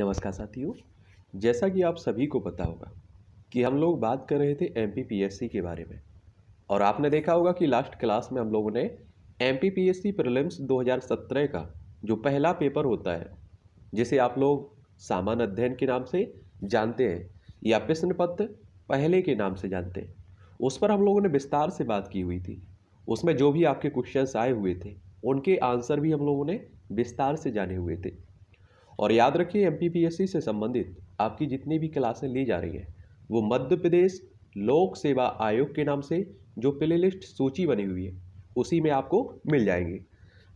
नमस्कार साथियों जैसा कि आप सभी को पता होगा कि हम लोग बात कर रहे थे एम के बारे में और आपने देखा होगा कि लास्ट क्लास में हम लोगों ने M P P S C prelims 2017 का जो पहला पेपर होता है जिसे आप लोग सामान्य अध्ययन के नाम से जानते हैं या प्रश्न पत्र पहले के नाम से जानते हैं उस पर हम लोगों ने विस्तार से बात की हुई थी उसमें जो भी आपके क्वेश्चंस आए हुए थे उनके आंसर भी हम लोगों ने विस्तार से जाने हुए थे और याद रखिए एम से संबंधित आपकी जितनी भी क्लासें ली जा रही हैं वो मध्य प्रदेश लोक सेवा आयोग के नाम से जो प्ले सूची बनी हुई है उसी में आपको मिल जाएंगे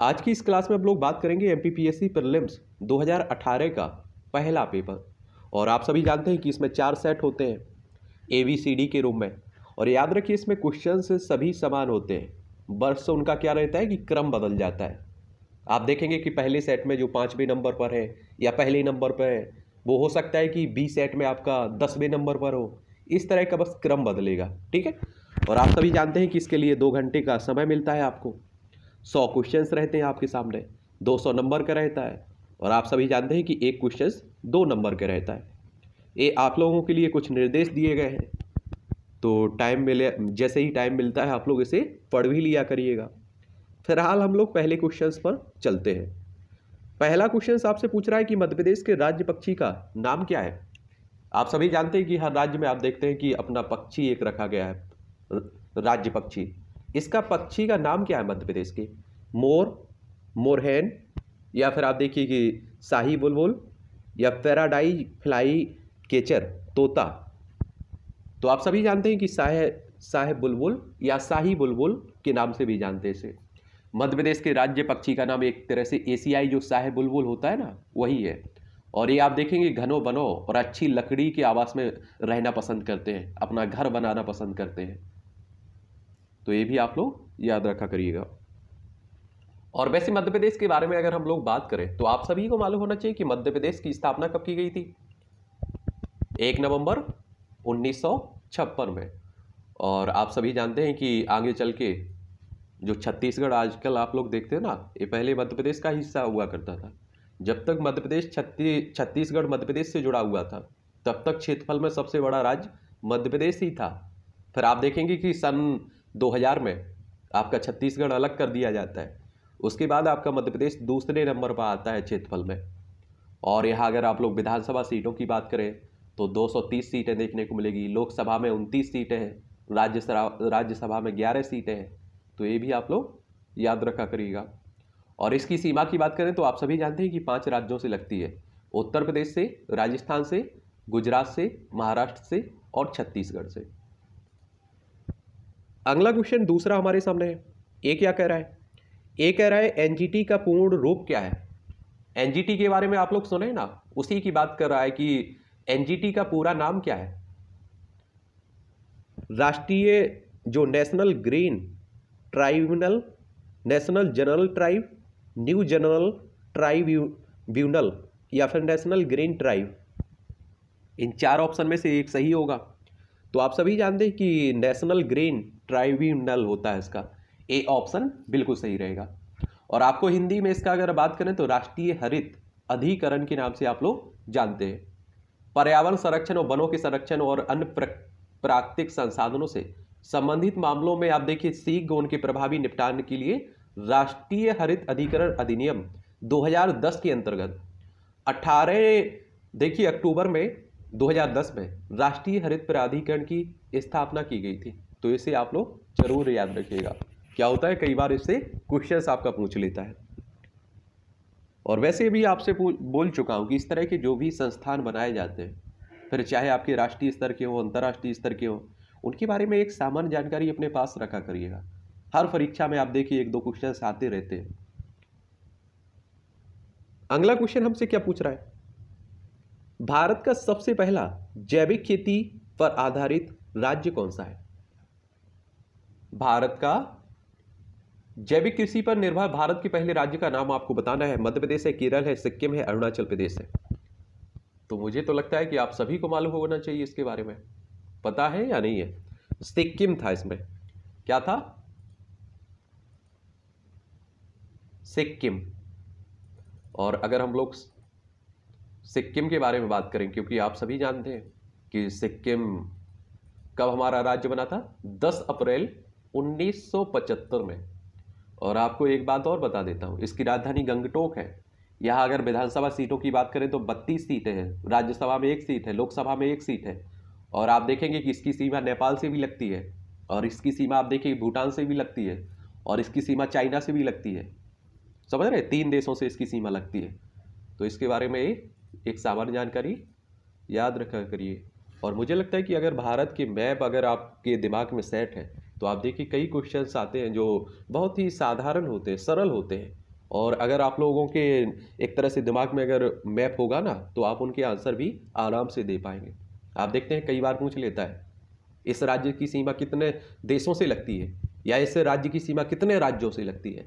आज की इस क्लास में हम लोग बात करेंगे M P P S C का पहला पेपर और आप सभी जानते हैं कि इसमें चार सेट होते हैं ए बी सी डी के रूप में और याद रखिए इसमें क्वेश्चन सभी समान होते हैं वर्ष से उनका क्या रहता है कि क्रम बदल जाता है आप देखेंगे कि पहले सेट में जो पाँचवें नंबर पर है या पहले नंबर पर है वो हो सकता है कि बी सेट में आपका दसवें नंबर पर हो इस तरह का बस क्रम बदलेगा ठीक है और आप सभी जानते हैं कि इसके लिए दो घंटे का समय मिलता है आपको सौ क्वेश्चंस रहते हैं आपके सामने दो सौ नंबर का रहता है और आप सभी जानते हैं कि एक क्वेश्चंस दो नंबर का रहता है ये आप लोगों के लिए कुछ निर्देश दिए गए हैं तो टाइम मिले जैसे ही टाइम मिलता है आप लोग इसे पढ़ भी लिया करिएगा फिलहाल हम लोग पहले क्वेश्चन पर चलते हैं पहला क्वेश्चन आपसे पूछ रहा है कि मध्य प्रदेश के राज्य पक्षी का नाम क्या है आप सभी जानते हैं कि हर राज्य में आप देखते हैं कि अपना पक्षी एक रखा गया है राज्य पक्षी इसका पक्षी का नाम क्या है मध्य प्रदेश के मोर मोरहैन या फिर आप देखिए कि शाही बुलबुल या पैराडाइज फ्लाई केचर तोता तो आप सभी जानते हैं कि शाह शाह बुलबुल या शाही बुलबुल के नाम से भी जानते हैं इसे मध्य प्रदेश के राज्य पक्षी का नाम एक तरह से एशियाई जो शाह बुलबुल होता है ना वही है और ये आप देखेंगे घनो बनो और अच्छी लकड़ी के आवास में रहना पसंद करते हैं अपना घर बनाना पसंद करते हैं तो ये भी आप लोग याद रखा करिएगा और वैसे मध्य प्रदेश के बारे में अगर हम लोग बात करें तो आप सभी को मालूम होना चाहिए कि मध्य प्रदेश की स्थापना कब की गई थी एक नवंबर 1956 में और आप सभी जानते हैं कि आगे चल के जो छत्तीसगढ़ आजकल आप लोग देखते हैं ना ये पहले मध्य प्रदेश का हिस्सा हुआ करता था जब तक मध्य प्रदेश छत्तीस छत्तीसगढ़ मध्य प्रदेश से जुड़ा हुआ था तब तक क्षेत्रफल में सबसे बड़ा राज्य मध्य प्रदेश ही था फिर आप देखेंगे कि सन 2000 में आपका छत्तीसगढ़ अलग कर दिया जाता है उसके बाद आपका मध्य प्रदेश दूसरे नंबर पर आता है क्षेत्रफल में और यहाँ अगर आप लोग विधानसभा सीटों की बात करें तो 230 सीटें देखने को मिलेगी लोकसभा में उनतीस सीटें हैं राज्यसभा राज्यसभा में ग्यारह सीटें हैं तो ये भी आप लोग याद रखा करिएगा और इसकी सीमा की बात करें तो आप सभी जानते हैं कि पांच राज्यों से लगती है उत्तर प्रदेश से राजस्थान से गुजरात से महाराष्ट्र से और छत्तीसगढ़ से अगला क्वेश्चन दूसरा हमारे सामने है ये क्या कह रहा है ये कह रहा है एनजीटी का पूर्ण रूप क्या है एनजीटी के बारे में आप लोग सुने ना उसी की बात कर रहा है कि एनजीटी का पूरा नाम क्या है राष्ट्रीय जो National Green Tribunal national general tribe new general tribunal या फिर नेशनल ग्रीन ट्राइब इन चार ऑप्शन में से एक सही होगा तो आप सभी जानते हैं कि नेशनल ग्रीन ट्राइब्यूनल होता है इसका ए ऑप्शन बिल्कुल सही रहेगा और आपको हिंदी में इसका अगर बात करें तो राष्ट्रीय हरित अधिकरण के नाम से आप लोग जानते हैं पर्यावरण संरक्षण और वनों के संरक्षण और अन्य प्राकृतिक संसाधनों से संबंधित मामलों में आप देखिए सी गोन के प्रभावी निपटान के लिए राष्ट्रीय हरित अधिकरण अधिनियम 2010 के अंतर्गत 18 देखिए अक्टूबर में 2010 में राष्ट्रीय हरित प्राधिकरण की स्थापना की गई थी तो इसे आप लोग जरूर याद रखिएगा क्या होता है कई बार इससे क्वेश्चन आपका पूछ लेता है और वैसे भी आपसे बोल चुका हूँ कि इस तरह के जो भी संस्थान बनाए जाते हैं फिर चाहे आपके राष्ट्रीय स्तर के हों अंतर्राष्ट्रीय स्तर के हों उनके बारे में एक सामान्य जानकारी अपने पास रखा करिएगा हर परीक्षा में आप देखिए एक दो क्वेश्चन आते रहते हैं अगला क्वेश्चन हमसे क्या पूछ रहा है भारत का सबसे पहला जैविक खेती पर आधारित राज्य कौन सा है भारत का जैविक कृषि पर निर्भर भारत के पहले राज्य का नाम आपको बताना है मध्य प्रदेश है केरल है सिक्किम है अरुणाचल प्रदेश है तो मुझे तो लगता है कि आप सभी को मालूम होना चाहिए इसके बारे में पता है या नहीं है सिक्किम था इसमें क्या था सिक्किम और अगर हम लोग सिक्किम के बारे में बात करें क्योंकि आप सभी जानते हैं कि सिक्किम कब हमारा राज्य बना था 10 अप्रैल 1975 में और आपको एक बात और बता देता हूँ इसकी राजधानी गंगटोक है यहाँ अगर विधानसभा सीटों की बात करें तो बत्तीस सीटें हैं राज्यसभा में एक सीट है लोकसभा में एक सीट है और आप देखेंगे कि इसकी सीमा नेपाल से भी लगती है और इसकी सीमा आप देखेंगे भूटान से भी लगती है और इसकी सीमा चाइना से भी लगती है समझ रहे तीन देशों से इसकी सीमा लगती है तो इसके बारे में एक सामान्य जानकारी याद रखा करिए और मुझे लगता है कि अगर भारत के मैप अगर आपके दिमाग में सेट है तो आप देखिए कई क्वेश्चन आते हैं जो बहुत ही साधारण होते हैं सरल होते हैं और अगर आप लोगों के एक तरह से दिमाग में अगर मैप होगा ना तो आप उनके आंसर भी आराम से दे पाएंगे आप देखते हैं कई बार पूछ लेता है इस राज्य की सीमा कितने देशों से लगती है या इस राज्य की सीमा कितने राज्यों से लगती है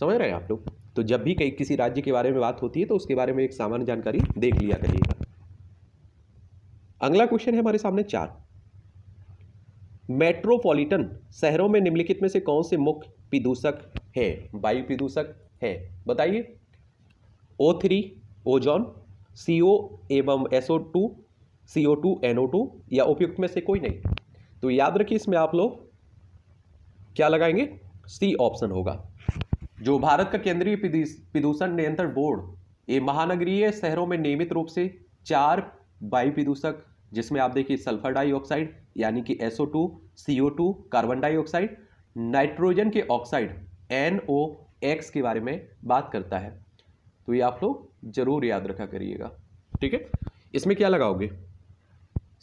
समझ रहे हैं आप लोग तो जब भी कई किसी राज्य के बारे में बात होती है तो उसके बारे में एक सामान्य जानकारी देख लिया करिएगा अगला क्वेश्चन है हमारे सामने चार मेट्रोपॉलिटन शहरों में निम्नलिखित में से कौन से मुख्य प्रदूषक है वायु प्रदूषक है बताइए O three ozone C O एवं S O two C O two N O two या उपयुक्त में से कोई नहीं तो याद रखिए इसमें आप लोग क्या लगाएंगे सी ऑप्शन होगा जो भारत का केंद्रीय प्रदूषण नियंत्रण बोर्ड ये महानगरीय शहरों में नियमित रूप से चार वायु प्रदूषक जिसमें आप देखिए सल्फर डाइऑक्साइड यानी कि S O two C O two carbon dioxide nitrogen के ऑक्साइड एन ओ एक्स के बारे में बात करता है तो ये आप लोग जरूर याद रखा करिएगा ठीक है इसमें क्या लगाओगे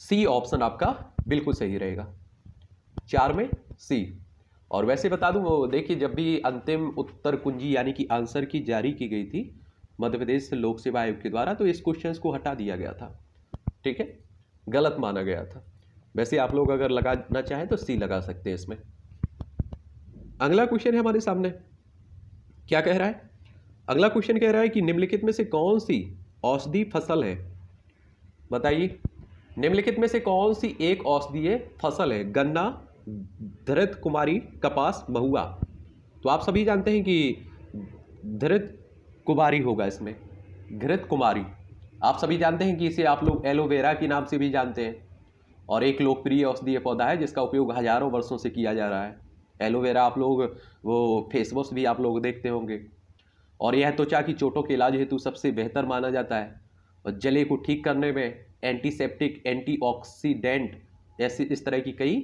सी ऑप्शन आपका बिल्कुल सही रहेगा चार में सी और वैसे बता दूं देखिए जब भी अंतिम उत्तर कुंजी यानी कि आंसर की जारी की गई थी मध्य प्रदेश लोक सेवा आयोग के द्वारा तो इस क्वेश्चन को हटा दिया गया था ठीक है गलत माना गया था वैसे आप लोग अगर लगाना चाहें तो सी लगा सकते हैं इसमें अगला क्वेश्चन है हमारे सामने क्या कह रहा है अगला क्वेश्चन कह रहा है कि निम्नलिखित में से कौन सी औषधि फसल है बताइए निम्नलिखित में से कौन सी एक औषधीय फसल है गन्ना धृत कुमारी कपास महुआ तो आप सभी जानते हैं कि धृत कुमारी होगा इसमें घृत कुमारी आप सभी जानते हैं कि इसे आप लोग एलोवेरा के नाम से भी जानते हैं और एक लोकप्रिय औषधीय पौधा है जिसका उपयोग हजारों वर्षों से किया जा रहा है एलोवेरा आप लोग वो फेस वॉश भी आप लोग देखते होंगे और यह त्वचा की चोटों के इलाज हेतु सबसे बेहतर माना जाता है और जले को ठीक करने में एंटीसेप्टिक एंटीऑक्सीडेंट ऐसी इस तरह की कई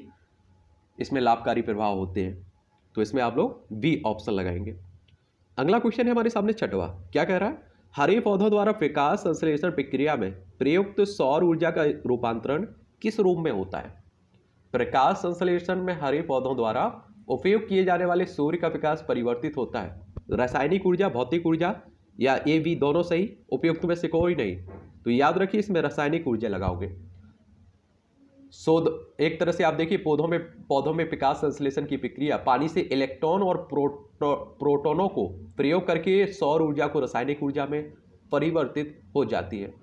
इसमें लाभकारी प्रभाव होते हैं तो इसमें आप लोग बी ऑप्शन लगाएंगे अगला क्वेश्चन है हमारे सामने छठवा क्या कह रहा है हरे पौधों द्वारा विकास संश्लेषण प्रक्रिया में प्रयुक्त सौर ऊर्जा का रूपांतरण किस रूप में होता है प्रकाश संश्लेषण में हरे पौधों द्वारा उपयोग किए जाने वाले सूर्य का विकास परिवर्तित होता है रासायनिक ऊर्जा भौतिक ऊर्जा या ए बी दोनों सही उपयुक्त में से कोई नहीं तो याद रखिए इसमें रासायनिक ऊर्जा लगाओगे शोध एक तरह से आप देखिए पौधों में पौधों में विकास संश्लेषण की प्रक्रिया पानी से इलेक्ट्रॉन और प्रोटो प्रोटोनों को प्रयोग करके सौर ऊर्जा को रासायनिक ऊर्जा में परिवर्तित हो जाती है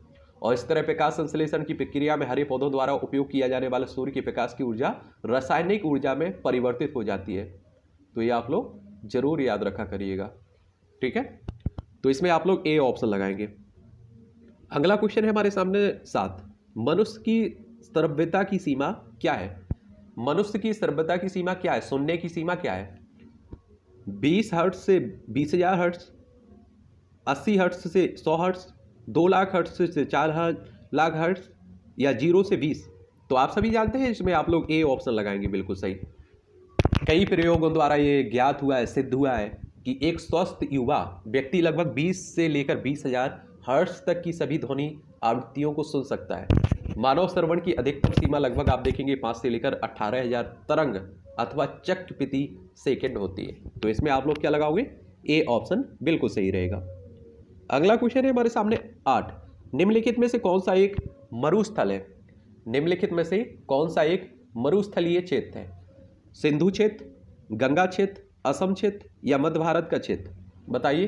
और इस तरह प्रकाश संश्लेषण की प्रक्रिया में हरे पौधों द्वारा उपयोग किया जाने वाले सूर्य के प्रकाश की ऊर्जा रासायनिक ऊर्जा में परिवर्तित हो जाती है तो ये आप लोग जरूर याद रखा करिएगा ठीक है तो इसमें आप लोग ए ऑप्शन लगाएंगे अगला क्वेश्चन है हमारे सामने सात मनुष्य की सर्वता की सीमा क्या है मनुष्य की सर्वता की सीमा क्या है सुनने की सीमा क्या है बीस हर्ट्स से बीस हजार हर्ट्स अस्सी हर्ट्स से सौ हर्ट्स दो लाख हर्ट्स से चार लाख हर्ट्स या जीरो से बीस तो आप सभी जानते हैं इसमें आप लोग ए ऑप्शन लगाएंगे बिल्कुल सही कई प्रयोगों द्वारा ये ज्ञात हुआ है सिद्ध हुआ है कि एक स्वस्थ युवा व्यक्ति लगभग 20 से लेकर बीस हजार हर्ष तक की सभी ध्वनि आवृत्तियों को सुन सकता है मानव श्रवण की अधिकतम सीमा लगभग आप देखेंगे पाँच से लेकर अट्ठारह हजार तरंग अथवा चक प्रति सेकेंड होती है तो इसमें आप लोग क्या लगाओगे ए ऑप्शन बिल्कुल सही रहेगा अगला क्वेश्चन है हमारे सामने आठ निम्नलिखित में से कौन सा एक मरुस्थल है निम्नलिखित में से कौन सा एक मरुस्थलीय क्षेत्र है सिंधु क्षेत्र गंगा क्षेत्र असम क्षेत्र या मध्य भारत का क्षेत्र बताइए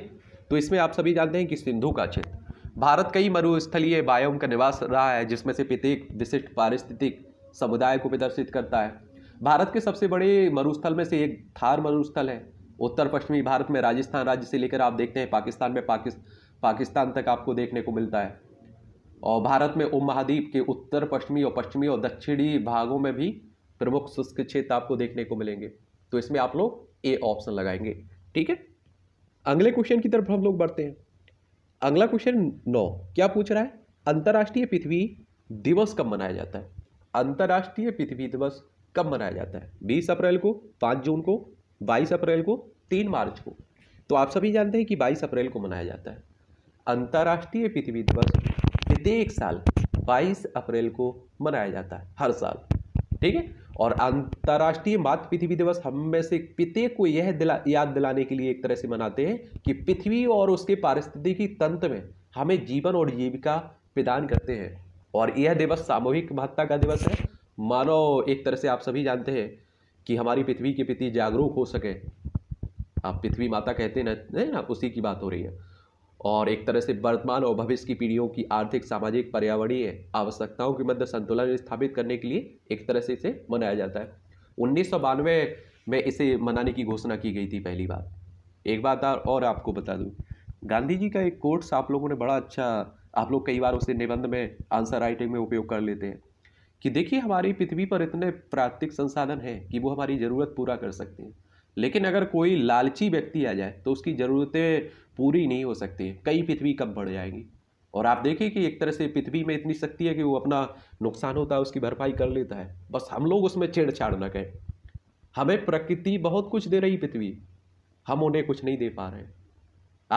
तो इसमें आप सभी जानते हैं कि सिंधु का क्षेत्र भारत कई मरुस्थलीय बायोम का निवास रहा है जिसमें से प्रत्येक विशिष्ट पारिस्थितिक समुदाय को प्रदर्शित करता है भारत के सबसे बड़े मरुस्थल में से एक थार मरुस्थल है उत्तर पश्चिमी भारत में राजस्थान राज्य से लेकर आप देखते हैं पाकिस्तान में पाकिस् पाकिस्तान तक आपको देखने को मिलता है और भारत में उप महाद्वीप के उत्तर पश्चिमी और पश्चिमी और दक्षिणी भागों में भी प्रमुख शुष्क क्षेत्र आपको देखने को मिलेंगे तो इसमें आप लोग ए ऑप्शन लगाएंगे ठीक है अगले क्वेश्चन की तरफ हम लोग बढ़ते हैं अगला क्वेश्चन नौ क्या पूछ रहा है अंतर्राष्ट्रीय पृथ्वी दिवस कब मनाया जाता है अंतर्राष्ट्रीय पृथ्वी दिवस कब मनाया जाता है बीस अप्रैल को पाँच जून को बाईस अप्रैल को तीन मार्च को तो आप सभी जानते हैं कि बाईस अप्रैल को मनाया जाता है अंतर्राष्ट्रीय पृथ्वी दिवस प्रत्येक साल बाईस अप्रैल को मनाया जाता है हर साल ठीक है और अंतर्राष्ट्रीय मात पृथ्वी दिवस हम में से प्रत्येक को यह दिला याद दिलाने के लिए एक तरह से मनाते हैं कि पृथ्वी और उसके पारिस्थितिकी तंत्र में हमें जीवन और जीविका प्रदान करते हैं और यह दिवस सामूहिक महत्ता का दिवस है मानो एक तरह से आप सभी जानते हैं कि हमारी पृथ्वी के प्रति जागरूक हो सके आप पृथ्वी माता कहते हैं ना उसी की बात हो रही है और एक तरह से वर्तमान और भविष्य की पीढ़ियों की आर्थिक सामाजिक पर्यावरणीय आवश्यकताओं के मध्य संतुलन स्थापित करने के लिए एक तरह से इसे मनाया जाता है उन्नीस में इसे मनाने की घोषणा की गई थी पहली बार एक बात और आपको बता दूँ गांधी जी का एक कोर्ट्स आप लोगों ने बड़ा अच्छा आप लोग कई बार उसे निबंध में आंसर राइटिंग में उपयोग कर लेते हैं कि देखिए हमारी पृथ्वी पर इतने प्राकृतिक संसाधन हैं कि वो हमारी ज़रूरत पूरा कर सकते हैं लेकिन अगर कोई लालची व्यक्ति आ जाए तो उसकी ज़रूरतें पूरी नहीं हो सकती कई पृथ्वी कब बढ़ जाएंगी और आप देखिए कि एक तरह से पृथ्वी में इतनी शक्ति है कि वो अपना नुकसान होता है उसकी भरपाई कर लेता है बस हम लोग उसमें छेड़छाड़ न कहें हमें प्रकृति बहुत कुछ दे रही पृथ्वी हम उन्हें कुछ नहीं दे पा रहे हैं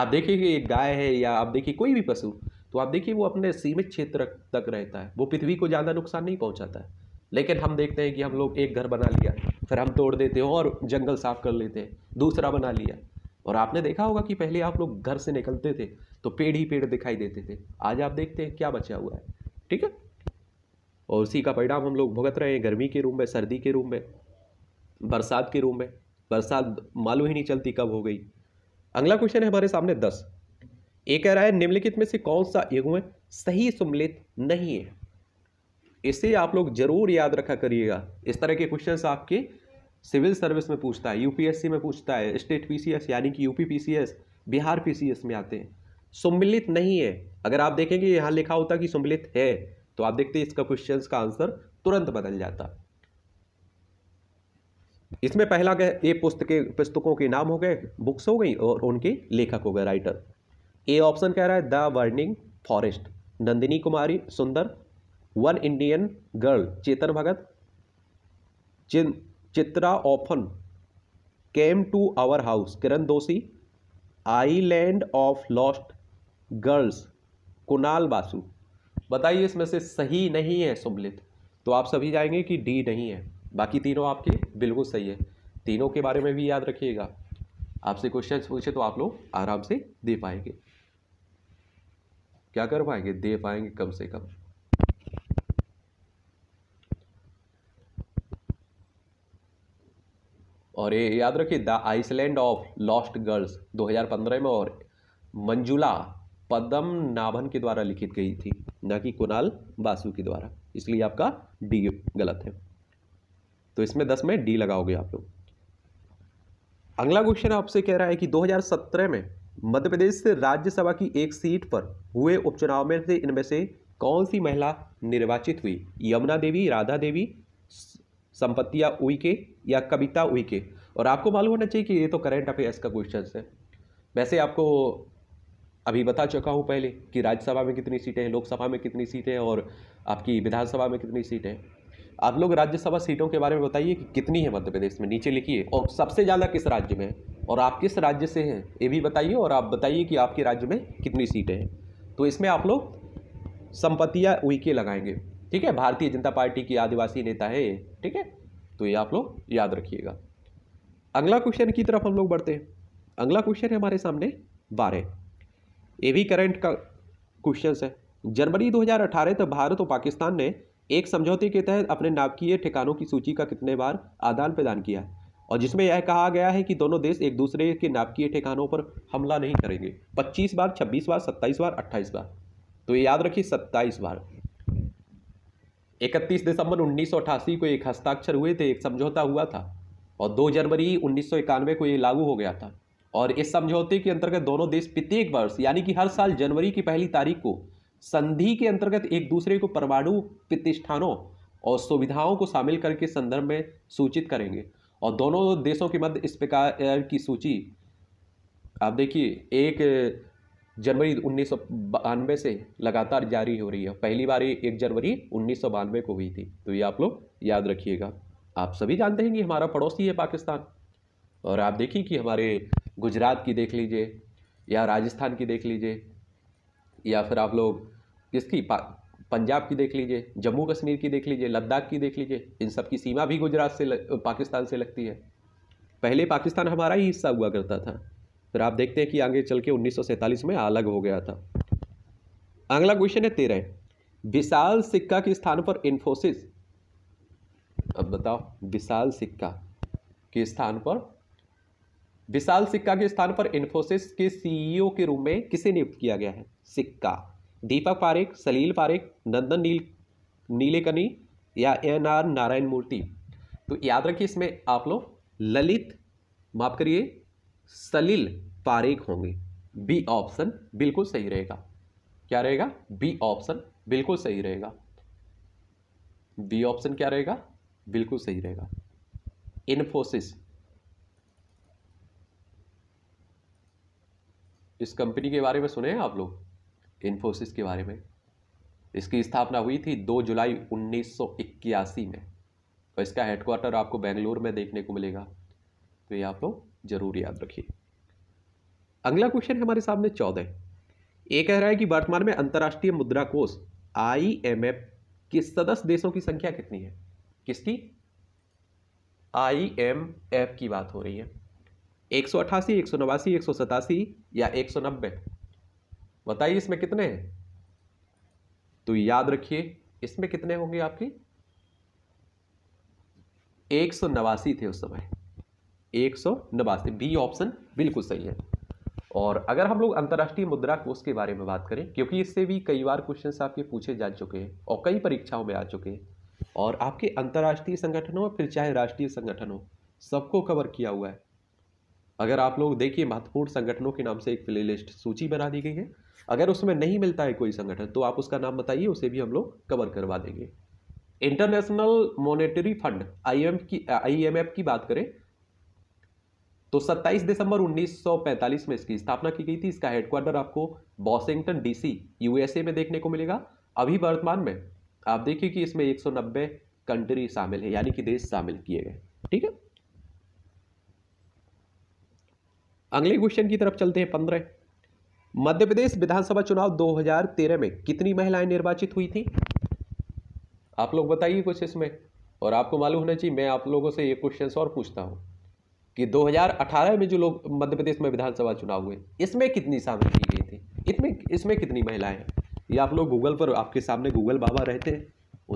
आप देखिए कि एक गाय है या आप देखिए कोई भी पशु तो आप देखिए वो अपने सीमित क्षेत्र तक रहता है वो पृथ्वी को ज़्यादा नुकसान नहीं पहुँचाता है लेकिन हम देखते हैं कि हम लोग एक घर बना लिया फिर हम तोड़ देते हैं और जंगल साफ कर लेते हैं दूसरा बना लिया और आपने देखा होगा कि पहले आप लोग घर से निकलते थे तो पेड़ ही पेड़ दिखाई देते थे आज आप देखते हैं क्या बचा हुआ है ठीक है और उसी का परिणाम हम लोग भुगत रहे हैं गर्मी के रूम में सर्दी के रूम में बरसात के रूम में बरसात मालूम ही नहीं चलती कब हो गई अगला क्वेश्चन है हमारे सामने दस ये कह रहा है निम्नलिखित में से कौन सा युग सही सुमलित नहीं है इसे आप लोग जरूर याद रखा करिएगा इस तरह के क्वेश्चन आपके सिविल सर्विस में पूछता है यूपीएससी में पूछता है स्टेट पीसीएस यानी कि यूपी पीसीएस बिहार पीसीएस में आते हैं सम्मिलित नहीं है अगर आप देखेंगे यहाँ लिखा होता कि सम्मिलित है तो आप देखते इसका क्वेश्चन का आंसर तुरंत बदल जाता इसमें पहला गए ये पुस्तकें पुस्तकों के नाम हो गए बुक्स हो गई और उनके लेखक हो गए राइटर ए ऑप्शन कह रहा है the burning forest Nandini Kumari Sundar one Indian girl Chetan Bhagat Chitra often came to our house Kiran Doshi island of lost girls Kunal Basu बताइए इसमें से सही नहीं है सुमलित तो आप सभी जाएंगे कि डी नहीं है बाकी तीनों आपके बिल्कुल सही है तीनों के बारे में भी याद रखिएगा आपसे क्वेश्चन पूछे तो आप लोग आराम से दे पाएंगे क्या कर पाएंगे दे पाएंगे कम से कम और ये याद रखिए the Iceland of lost girls 2015 में और मंजुला पदम नाभन के द्वारा लिखित गई थी ना कि कुणाल बासु के द्वारा इसलिए आपका डी गलत है तो इसमें दस में डी लगाओगे आप लोग अगला क्वेश्चन आपसे कह रहा है कि 2017 में मध्य प्रदेश से राज्यसभा की एक सीट पर हुए उपचुनाव में से इनमें से कौन सी महिला निर्वाचित हुई यमुना देवी राधा देवी संपत्तिया उइके या कविता उइके और आपको मालूम होना चाहिए कि ये तो करेंट अफेयर्स का क्वेश्चन है वैसे आपको अभी बता चुका हूँ पहले कि राज्यसभा में कितनी सीटें हैं लोकसभा में कितनी सीटें हैं और आपकी विधानसभा में कितनी सीटें हैं आप लोग राज्यसभा सीटों के बारे में बताइए कि कितनी है मध्य प्रदेश में नीचे लिखिए और सबसे ज़्यादा किस राज्य में और आप किस राज्य से हैं ये भी बताइए और आप बताइए कि आपके राज्य में कितनी सीटें हैं तो इसमें आप लोग संपत्तियाँ उइके लगाएंगे ठीक है भारतीय जनता पार्टी की आदिवासी नेता है ठीक है तो ये आप लोग याद रखिएगा अगला क्वेश्चन की तरफ हम लोग बढ़ते हैं अगला क्वेश्चन है हमारे सामने बारह ये भी करंट का क्वेश्चन है जनवरी 2018 तक भारत और पाकिस्तान ने एक समझौते के तहत अपने नाभिकीय ठिकानों की सूची का कितने बार आदान प्रदान किया और जिसमें यह कहा गया है कि दोनों देश एक दूसरे के नाभिकीय ठिकानों पर हमला नहीं करेंगे 25 बार 26 बार 27 बार 28 बार तो ये याद रखिए 27 बार 31 दिसंबर उन्नीस को एक हस्ताक्षर हुए थे एक समझौता हुआ था और 2 जनवरी उन्नीस को ये लागू हो गया था और इस समझौते के अंतर्गत दोनों देश प्रत्येक वर्ष यानी कि हर साल जनवरी की पहली तारीख को संधि के अंतर्गत एक दूसरे को परमाणु प्रतिष्ठानों और सुविधाओं को शामिल करके संदर्भ में सूचित करेंगे और दोनों देशों के मध्य इस प्रकार की सूची आप देखिए एक जनवरी उन्नीस से लगातार जारी हो रही है पहली बार ये एक जनवरी उन्नीस को हुई थी तो ये आप लोग याद रखिएगा आप सभी जानते हैं कि हमारा पड़ोसी है पाकिस्तान और आप देखिए कि हमारे गुजरात की देख लीजिए या राजस्थान की देख लीजिए या फिर आप लोग इसकी पंजाब की देख लीजिए जम्मू कश्मीर की देख लीजिए लद्दाख की देख लीजिए इन सब की सीमा भी गुजरात से पाकिस्तान से लगती है पहले पाकिस्तान हमारा ही हिस्सा हुआ करता था फिर आप देखते हैं कि आगे चल के उन्नीस में अलग हो गया था अगला क्वेश्चन है तेरह विशाल सिक्का के स्थान पर इन्फोसिस अब बताओ विशाल सिक्का के स्थान पर विशाल सिक्का के स्थान पर इन्फोसिस के सीईओ e के रूप में किसे नियुक्त किया गया है सिक्का दीपक पारेख सलील पारेख नंदन नील नीलेकनी या एन आर नारायण मूर्ति तो याद रखिए इसमें आप लोग ललित माफ करिए सलील पारेख होंगे बी ऑप्शन बिल्कुल सही रहेगा क्या रहेगा बी ऑप्शन बिल्कुल सही रहेगा बी ऑप्शन क्या रहेगा बिल्कुल सही रहेगा इन्फोसिस इस कंपनी के बारे में सुने हैं आप लोग इन्फोसिस के बारे में इसकी स्थापना हुई थी 2 जुलाई 1981 में और इसका हेडक्वार्टर आपको बेंगलोर में देखने को मिलेगा तो ये आप लोग जरूर याद रखिए अगला क्वेश्चन हमारे सामने चौदह ये कह रहा है कि वर्तमान में अंतर्राष्ट्रीय मुद्रा कोष आई एफ के सदस्य देशों की संख्या कितनी है किसकी आई एम एफ की बात हो रही है एक सौ अठासी एक सौ नवासी एक सौ सतासी या एक सौ नब्बे बताइए इसमें कितने हैं तो याद रखिए इसमें कितने होंगे आपके एक सौ नवासी थे उस समय एक सौ नवासी बी ऑप्शन बिल्कुल सही है और अगर हम लोग अंतर्राष्ट्रीय मुद्रा कोष के बारे में बात करें क्योंकि इससे भी कई बार क्वेश्चन आपके पूछे जा चुके हैं और कई परीक्षाओं में आ चुके हैं और आपके अंतर्राष्ट्रीय संगठन हो फिर चाहे राष्ट्रीय संगठन हो सबको कवर किया हुआ है अगर आप लोग देखिए महत्वपूर्ण संगठनों के नाम से एक प्ले सूची बना दी गई है अगर उसमें नहीं मिलता है कोई संगठन तो आप उसका नाम बताइए उसे भी हम लोग कवर करवा देंगे इंटरनेशनल मॉनेटरी फंड आईएमएफ की आईएमएफ की बात करें तो 27 दिसंबर 1945 में इसकी स्थापना की गई थी इसका हेडक्वार्टर आपको वॉशिंगटन डीसी यूएसए में देखने को मिलेगा अभी वर्तमान में आप देखिए कि इसमें 190 कंट्री शामिल है यानी कि देश शामिल किए गए ठीक है अगले क्वेश्चन की तरफ चलते हैं पंद्रह मध्य प्रदेश विधानसभा चुनाव 2013 में कितनी महिलाएं निर्वाचित हुई थी आप लोग बताइए कुछ इसमें और आपको मालूम होना चाहिए मैं आप लोगों से ये क्वेश्चन और पूछता हूँ कि 2018 में जो लोग मध्य प्रदेश में विधानसभा चुनाव हुए इसमें कितनी शामिल की गई थी इसमें इसमें कितनी महिलाएं हैं ये आप लोग गूगल पर आपके सामने गूगल बाबा रहते हैं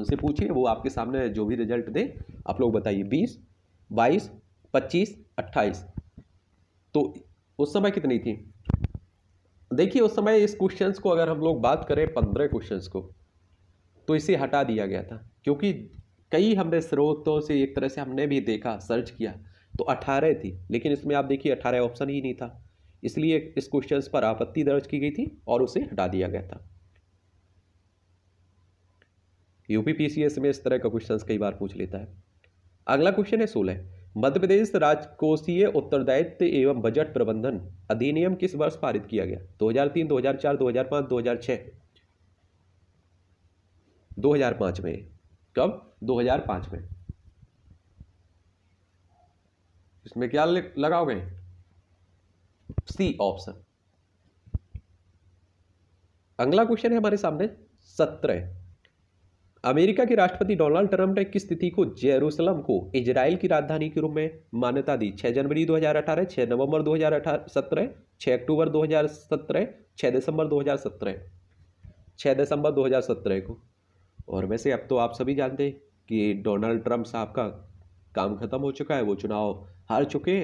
उनसे पूछिए वो आपके सामने जो भी रिजल्ट दें आप लोग बताइए बीस बाईस पच्चीस अट्ठाईस तो उस समय कितनी थी देखिए उस समय इस क्वेश्चंस को अगर हम लोग बात करें पंद्रह क्वेश्चंस को तो इसे हटा दिया गया था क्योंकि कई हमने स्रोतों से एक तरह से हमने भी देखा सर्च किया तो अठारह थी लेकिन इसमें आप देखिए अठारह ऑप्शन ही नहीं था इसलिए इस क्वेश्चन पर आपत्ति दर्ज की गई थी और उसे हटा दिया गया था यूपी पी में इस तरह का क्वेश्चन कई बार पूछ लेता है अगला क्वेश्चन है सोलह मध्य प्रदेश राजकोषीय उत्तरदायित्व एवं बजट प्रबंधन अधिनियम किस वर्ष पारित किया गया 2003, 2004, 2005, 2006 2005 में कब 2005 में इसमें क्या लगाओगे सी ऑप्शन अगला क्वेश्चन है हमारे सामने सत्रह अमेरिका के राष्ट्रपति डोनाल्ड ट्रंप ने किस तिथि को जेरूसलम को इजराइल की राजधानी के रूप में मान्यता दी 6 जनवरी 2018, 6 नवंबर 2018, 6 अक्टूबर 2017, 6 दिसंबर 2017, 6 दिसंबर 2017 को और वैसे अब तो आप सभी जानते हैं कि डोनाल्ड ट्रंप साहब का काम खत्म हो चुका है वो चुनाव हार चुके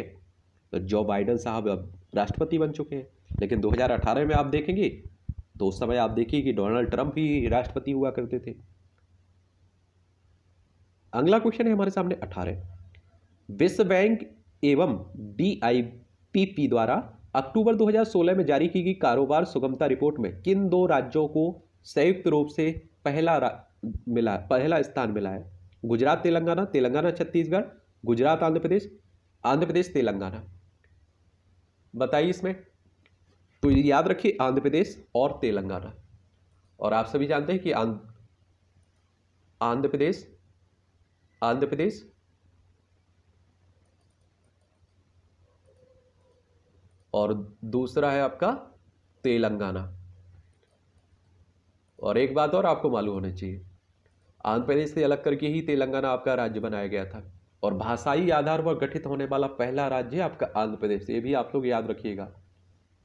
तो जो बाइडन साहब अब राष्ट्रपति बन चुके हैं लेकिन 2018 में आप देखेंगे तो उस समय आप देखिए कि डोनाल्ड ट्रंप ही राष्ट्रपति हुआ करते थे अगला क्वेश्चन है हमारे सामने अठारह विश्व बैंक एवं डीआईपीपी द्वारा अक्टूबर 2016 में जारी की गई कारोबार सुगमता रिपोर्ट में किन दो राज्यों को संयुक्त रूप से पहला मिला पहला स्थान मिला है गुजरात तेलंगाना तेलंगाना छत्तीसगढ़ गुजरात आंध्र प्रदेश आंध्र प्रदेश तेलंगाना बताइए इसमें तो याद रखिए आंध्र प्रदेश और तेलंगाना और आप सभी जानते हैं कि आंध्र प्रदेश आंध्र प्रदेश और दूसरा है आपका तेलंगाना और एक बात और आपको मालूम होना चाहिए आंध्र प्रदेश से अलग करके ही तेलंगाना आपका राज्य बनाया गया था और भाषाई आधार पर गठित होने वाला पहला राज्य आपका आंध्र प्रदेश ये भी आप लोग याद रखिएगा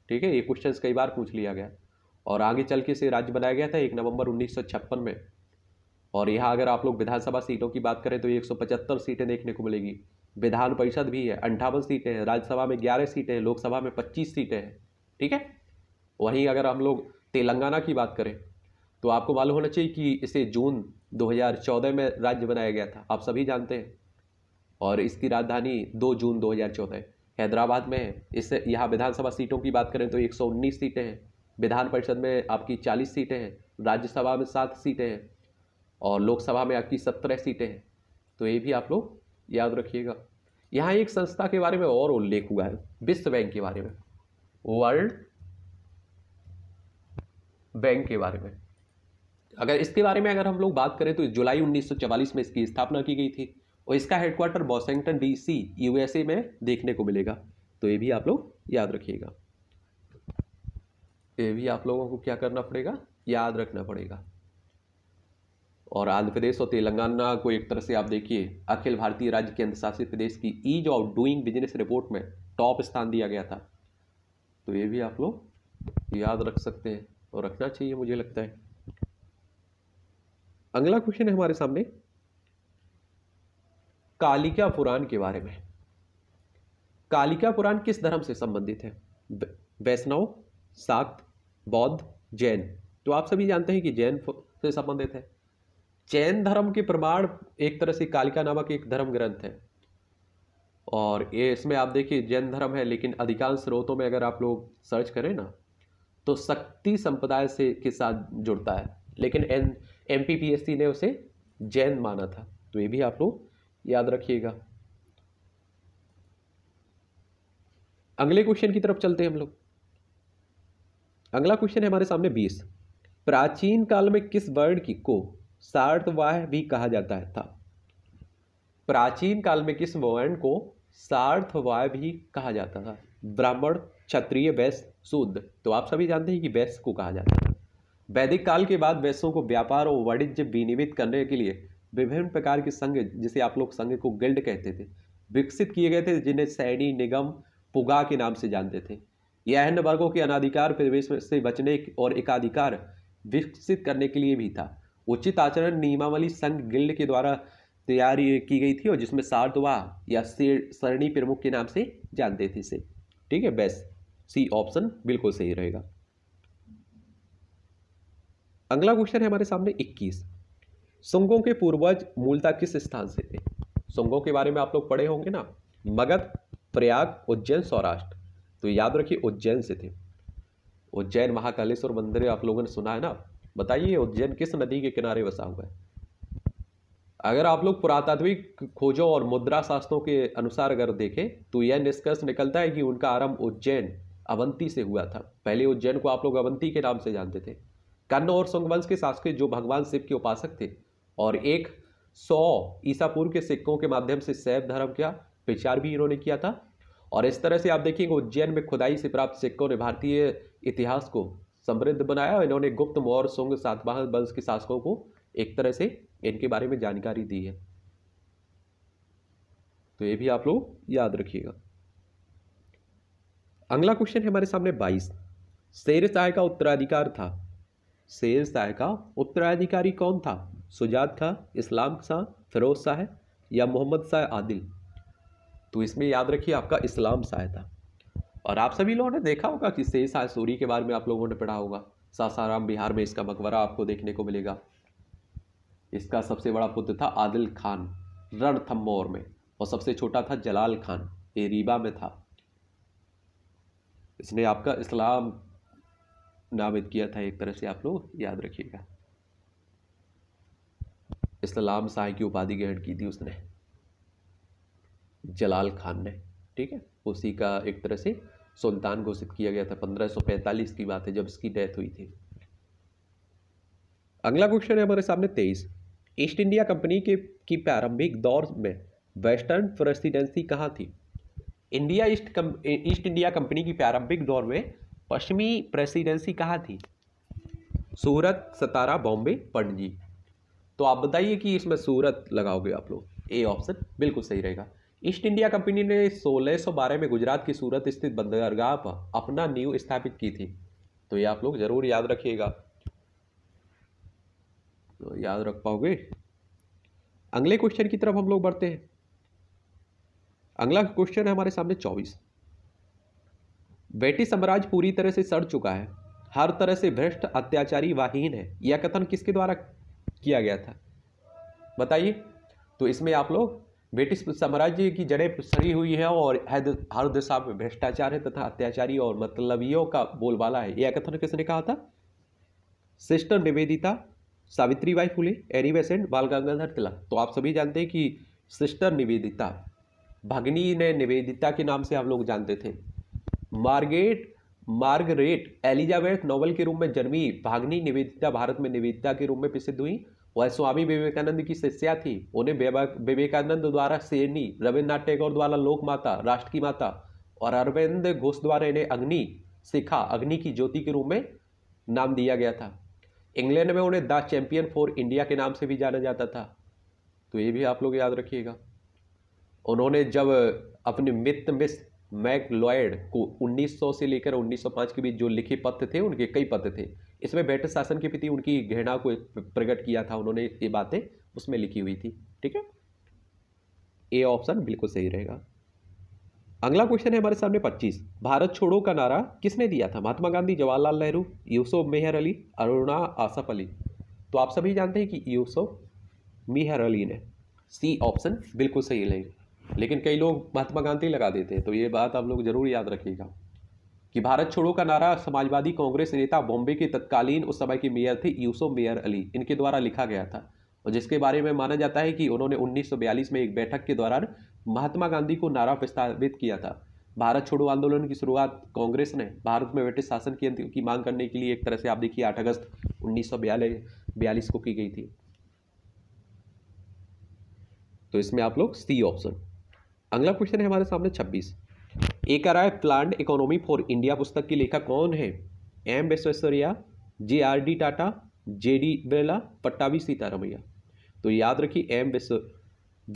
ठीक है ये क्वेश्चन कई बार पूछ लिया गया और आगे चल के इसे राज्य बनाया गया था एक नवंबर उन्नीस में और यहाँ अगर आप लोग विधानसभा सीटों की बात करें तो एक सीटें देखने को मिलेगी विधान परिषद भी है अंठावन सीटें हैं राज्यसभा में ग्यारह सीटें हैं लोकसभा में पच्चीस सीटें हैं ठीक है वहीं अगर हम लोग तेलंगाना की बात करें तो आपको मालूम होना चाहिए कि इसे जून 2014 में राज्य बनाया गया था आप सभी जानते हैं और इसकी राजधानी 2 जून 2014 चौदह हैदराबाद में है इससे यहाँ विधानसभा सीटों की बात करें तो 119 सीटें हैं विधान परिषद में आपकी 40 सीटें हैं राज्यसभा में सात सीटें हैं और लोकसभा में आपकी सत्रह सीटें हैं तो ये भी आप लोग याद रखिएगा यहाँ एक संस्था के बारे में और उल्लेख हुआ है विश्व बैंक के बारे में वर्ल्ड बैंक के बारे में अगर इसके बारे में अगर हम लोग बात करें तो जुलाई 1944 में इसकी स्थापना की गई थी और इसका हेडक्वार्टर वॉशिंगटन डीसी यूएसए में देखने को मिलेगा तो ये भी आप लोग याद रखिएगा ये भी आप लोगों को क्या करना पड़ेगा याद रखना पड़ेगा और आंध्र प्रदेश और तेलंगाना को एक तरह से आप देखिए अखिल भारतीय राज्य के शासित प्रदेश की ease of doing business report में टॉप स्थान दिया गया था तो ये भी आप लोग याद रख सकते हैं और रखना चाहिए मुझे लगता है अगला क्वेश्चन है हमारे सामने कालिका पुराण के बारे में कालिका पुराण किस धर्म से संबंधित है वैष्णव शाक्त बौद्ध जैन तो आप सभी जानते हैं कि जैन से संबंधित है जैन धर्म के प्रमाण एक तरह से कालिका नामक एक धर्म ग्रंथ है और ये इसमें आप देखिए जैन धर्म है लेकिन अधिकांश स्रोतों में अगर आप लोग सर्च करें ना तो शक्ति संप्रदाय से के साथ जुड़ता है लेकिन एन एम ने उसे जैन माना था तो ये भी आप लोग याद रखिएगा अगले क्वेश्चन की तरफ चलते हैं हम लोग अगला क्वेश्चन है हमारे सामने बीस प्राचीन काल में किस वर्ड की को सार्थवाह भी कहा जाता है था प्राचीन काल में किस वर्ण को सार्थवाह भी कहा जाता था ब्राह्मण क्षत्रिय वैश्य शुद्ध तो आप सभी जानते हैं कि वैश्य को कहा जाता है वैदिक काल के बाद वैश्यों को व्यापार और वाणिज्य विनिमित करने के लिए विभिन्न प्रकार के संघ जिसे आप लोग संघ को गिल्ड कहते थे विकसित किए गए थे जिन्हें सैनी निगम पुगा के नाम से जानते थे यह अन्य वर्गों के अनाधिकार प्रवेश से बचने और एकाधिकार विकसित करने के लिए भी था उचित आचरण नियमावली संघ गिल्ड के द्वारा तैयारी की गई थी और जिसमें सार्दवा या सरणी प्रमुख के नाम से जानते थे इसे ठीक है बेस्ट सी ऑप्शन बिल्कुल सही रहेगा अगला क्वेश्चन है हमारे सामने सुंगों के पूर्वज मूलता किस स्थान से थे सुंगों के बारे में आप लोग पढ़े होंगे ना मगध प्रयाग उज्जैन सौराष्ट्र तो याद रखिए उज्जैन से थे उज्जैन महाकालेश्वर मंदिर आप लोगों ने सुना है ना बताइए उज्जैन किस नदी के किनारे बसा हुआ है अगर आप लोग पुरातात्विक खोजों और मुद्रा शास्त्रों के अनुसार अगर देखें तो यह निष्कर्ष निकलता है कि उनका आरंभ उज्जैन अवंती से हुआ था पहले उज्जैन को आप लोग अवंती के नाम से जानते थे कन्न और सुंगवंश के शासक जो भगवान शिव के उपासक थे और एक सौ ईसा पूर्व के सिक्कों के माध्यम से सैव धर्म का प्रचार भी इन्होंने किया था और इस तरह से आप देखेंगे उज्जैन में खुदाई से प्राप्त सिक्कों ने भारतीय इतिहास को समृद्ध बनाया और इन्होंने गुप्त मौर्य सोंग सातवाहन वंश के शासकों को एक तरह से इनके बारे में जानकारी दी है तो ये भी आप लोग याद रखिएगा अगला क्वेश्चन है हमारे सामने बाईस शेर साय का उत्तराधिकार था शेर साय का उत्तराधिकारी कौन था सुजात खां इस्लाम शाह फिरोज शाह या मोहम्मद शाह आदिल तो इसमें याद रखिए आपका इस्लाम शाह था और आप सभी लोगों ने देखा होगा कि शेर शाह सूरी के बारे में आप लोगों ने पढ़ा होगा सासाराम बिहार में इसका मकबरा आपको देखने को मिलेगा इसका सबसे बड़ा पुत्र था आदिल खान रणथम्बोर में और सबसे छोटा था जलाल खान ये रीबा में था इसने आपका इस्लाम नामित किया था एक तरह से आप लोग याद रखिएगा इस्लाम साय की उपाधि ग्रहण की थी उसने जलाल खान ने ठीक है उसी का एक तरह से सुल्तान घोषित किया गया था 1545 की बात है जब इसकी डेथ हुई थी अगला क्वेश्चन है हमारे सामने तेईस ईस्ट इंडिया कंपनी के की प्रारंभिक दौर में वेस्टर्न प्रेसिडेंसी कहाँ थी India east come East India Company की प्रारंभिक दौर में पश्चिमी प्रेसिडेंसी कहाँ थी सूरत सतारा बॉम्बे पणजी तो आप बताइए कि इसमें सूरत लगाओगे आप लोग ए ऑप्शन बिल्कुल सही रहेगा ईस्ट इंडिया कंपनी ने 1612 में गुजरात की सूरत स्थित बंदरगाह पर अपना नींव स्थापित की थी तो ये आप लोग ज़रूर याद रखिएगा तो याद रख पाओगे अगले क्वेश्चन की तरफ हम लोग बढ़ते हैं अगला क्वेश्चन है हमारे सामने चौबीस बेटी साम्राज्य पूरी तरह से सड़ चुका है हर तरह से भ्रष्ट अत्याचारी वाहीन है यह कथन किसके द्वारा किया गया था बताइए तो इसमें आप लोग ब्रिटिश साम्राज्य की जड़ें सड़ी हुई हैं और हर दिशा में भ्रष्टाचार है तथा अत्याचारी और मतलबियों का बोलबाला है यह कथन किसने कहा था sister Nivedita Savitri Bai Phule Annie Besant Bal Gangadhar तिलक तो आप सभी जानते हैं कि सिस्टर निवेदिता भगनी ने निवेदिता के नाम से हम लोग जानते थे मार्गेट मार्गरेट एलिजाबेथ नोबल के रूप में जन्मी भागनी निवेदिता भारत में निवेदिता के रूप में प्रसिद्ध हुई वह स्वामी विवेकानंद की शिष्या थी उन्हें विवेकानंद द्वारा शेरनी रविन्द्रनाथ टैगोर द्वारा लोक माता राष्ट्र की माता और अरविंद घोष द्वारा इन्हें अग्नि शिखा अग्नि की ज्योति के रूप में नाम दिया गया था इंग्लैंड में उन्हें द चैंपियन फॉर इंडिया के नाम से भी जाना जाता था तो ये भी आप लोग याद रखिएगा उन्होंने जब अपने मित्र मिस मैकलॉयड को 1900 से लेकर 1905 के बीच जो लिखे पत्र थे उनके कई पत्र थे इसमें ब्रिटिश शासन के प्रति उनकी घृणा को प्रकट किया था उन्होंने ये बातें उसमें लिखी हुई थी ठीक है ए ऑप्शन बिल्कुल सही रहेगा अगला क्वेश्चन है हमारे सामने 25 भारत छोड़ो का नारा किसने दिया था महात्मा गांधी जवाहरलाल नेहरू यूसुफ मेहर अली अरुणा आसफ अली तो आप सभी जानते हैं कि यूसुफ मेहर अली ने सी ऑप्शन बिल्कुल सही रहेगा लेकिन कई लोग महात्मा गांधी लगा देते हैं तो ये बात आप लोग जरूर याद रखिएगा कि भारत छोड़ो का नारा समाजवादी कांग्रेस नेता बॉम्बे के तत्कालीन उस समय की मेयर थी यूसुफ मेयर अली इनके द्वारा लिखा गया था और जिसके बारे में माना जाता है कि उन्होंने 1942 में एक बैठक के दौरान महात्मा गांधी को नारा प्रस्तावित किया था भारत छोड़ो आंदोलन की शुरुआत कांग्रेस ने भारत में ब्रिटिश शासन की अंत की मांग करने के लिए एक तरह से आप देखिए आठ अगस्त उन्नीस को की गई थी तो इसमें आप लोग सी ऑप्शन अगला क्वेश्चन है हमारे सामने छब्बीस एक आ रहा है प्लान इकोनॉमी फॉर इंडिया पुस्तक की लेखक कौन है M Visvesvaraya J R D Tata J D Birla Pattabhi Sitaramayya तो याद रखिए एम विश्व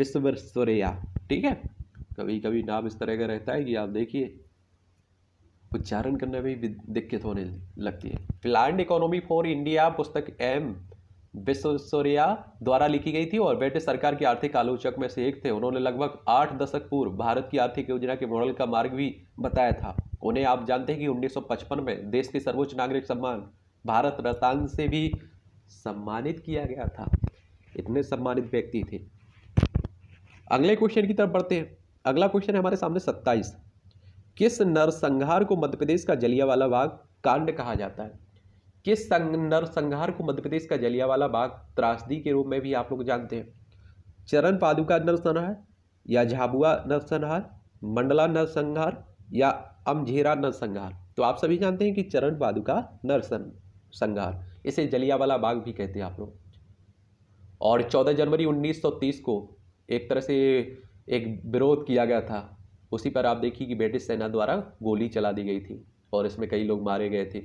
विश्वेश्वरिया ठीक है कभी कभी नाम इस तरह का रहता है कि आप देखिए उच्चारण करने में भी दिक्कत होने लगती है प्लांट इकोनॉमी फॉर इंडिया पुस्तक एम विश्वसोरिया द्वारा लिखी गई थी और ब्रिटिश सरकार के आर्थिक आलोचक में से एक थे उन्होंने लगभग आठ दशक पूर्व भारत की आर्थिक योजना के मॉडल का मार्ग भी बताया था उन्हें आप जानते हैं कि 1955 में देश के सर्वोच्च नागरिक सम्मान भारत रत्न से भी सम्मानित किया गया था इतने सम्मानित व्यक्ति थे अगले क्वेश्चन की तरफ बढ़ते हैं अगला क्वेश्चन है हमारे सामने सत्ताईस किस नरसंहार को मध्य प्रदेश का जलियावाला बाग कांड कहा जाता है किस संग नरसंहार को मध्य प्रदेश का जलियावाला बाग त्रासदी के रूप में भी आप लोग जानते हैं चरण पादुका नरसंहार या झाबुआ नरसंहार मंडला नरसंहार या अमझेरा नरसंहार तो आप सभी जानते हैं कि चरण पादुका नरसन संहार इसे जलियावाला बाग भी कहते हैं आप लोग और 14 जनवरी 1930 को एक तरह से एक विरोध किया गया था उसी पर आप देखिए कि ब्रिटिश सेना द्वारा गोली चला दी गई थी और इसमें कई लोग मारे गए थे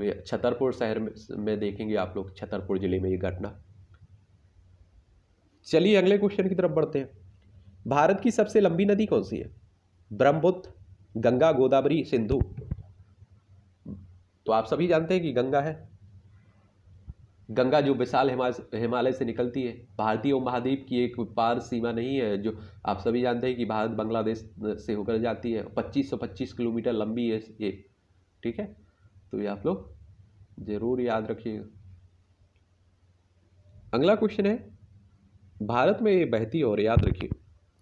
तो छतरपुर शहर में देखेंगे आप लोग छतरपुर ज़िले में ये घटना चलिए अगले क्वेश्चन की तरफ बढ़ते हैं भारत की सबसे लंबी नदी कौन सी है ब्रह्मपुत्र गंगा गोदावरी सिंधु तो आप सभी जानते हैं कि गंगा है गंगा जो विशाल हिमालय से निकलती है भारतीय महाद्वीप की एक पार सीमा नहीं है जो आप सभी जानते हैं कि भारत बांग्लादेश से होकर जाती है 2525 किलोमीटर लंबी है ये ठीक है तो ये आप लोग ज़रूर याद रखिएगा अगला क्वेश्चन है भारत में ये बहती और याद रखिए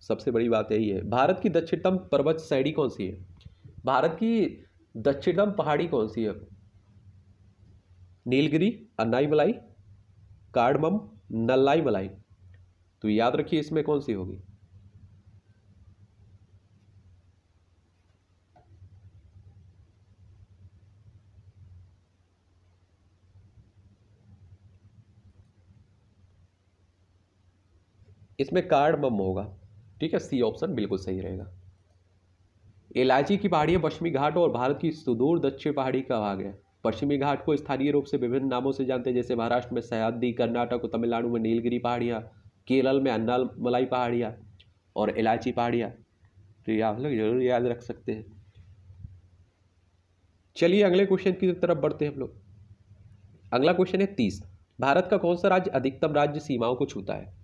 सबसे बड़ी बात यही है भारत की दक्षिणतम पर्वत श्रेणी कौन सी है भारत की दक्षिणतम पहाड़ी कौन सी है नीलगिरी अन्नाई मलाई कार्डमम नल्लाई मलाई तो याद रखिए इसमें कौन सी होगी इसमें कार्ड बम होगा ठीक है सी ऑप्शन बिल्कुल सही रहेगा इलायची की पहाड़ियाँ पश्चिमी घाट और भारत की सुदूर दक्षिण पहाड़ी का भाग है पश्चिमी घाट को स्थानीय रूप से विभिन्न नामों से जानते हैं जैसे महाराष्ट्र में सह्याद्री कर्नाटक और तमिलनाडु में नीलगिरी पहाड़ियाँ केरल में अन्नाल मलाई पहाड़ियाँ और इलायची पहाड़ियाँ तो ये आप लोग जरूर याद रख सकते हैं चलिए अगले क्वेश्चन की तरफ बढ़ते हैं हम लोग अगला क्वेश्चन है तीस भारत का कौन सा राज्य अधिकतम राज्य सीमाओं को छूता है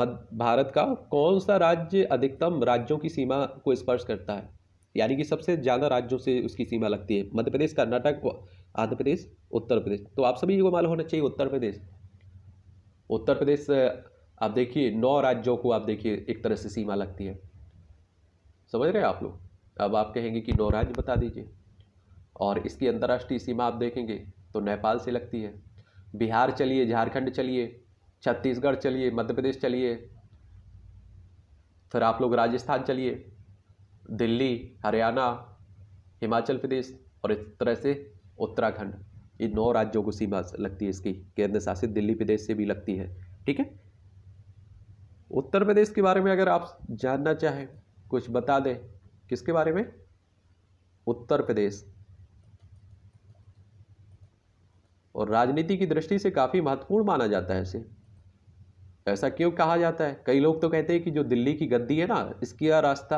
मध्य भारत का कौन सा राज्य अधिकतम राज्यों की सीमा को स्पर्श करता है यानी कि सबसे ज़्यादा राज्यों से उसकी सीमा लगती है मध्य प्रदेश कर्नाटक आंध्र प्रदेश उत्तर प्रदेश तो आप सभी को मालूम होना चाहिए उत्तर प्रदेश उत्तर प्रदेश आप देखिए नौ राज्यों को आप देखिए एक तरह से सीमा लगती है समझ रहे हैं आप लोग अब आप कहेंगे कि नौ राज्य बता दीजिए और इसकी अंतर्राष्ट्रीय सीमा आप देखेंगे तो नेपाल से लगती है बिहार चलिए झारखंड चलिए छत्तीसगढ़ चलिए मध्य प्रदेश चलिए फिर आप लोग राजस्थान चलिए दिल्ली हरियाणा हिमाचल प्रदेश और इस तरह से उत्तराखंड इन नौ राज्यों को सीमा लगती है इसकी केंद्र शासित दिल्ली प्रदेश से भी लगती है ठीक है उत्तर प्रदेश के बारे में अगर आप जानना चाहें कुछ बता दें किसके बारे में उत्तर प्रदेश और राजनीति की दृष्टि से काफ़ी महत्वपूर्ण माना जाता है इसे ऐसा क्यों कहा जाता है कई लोग तो कहते हैं कि जो दिल्ली की गद्दी है ना इसका रास्ता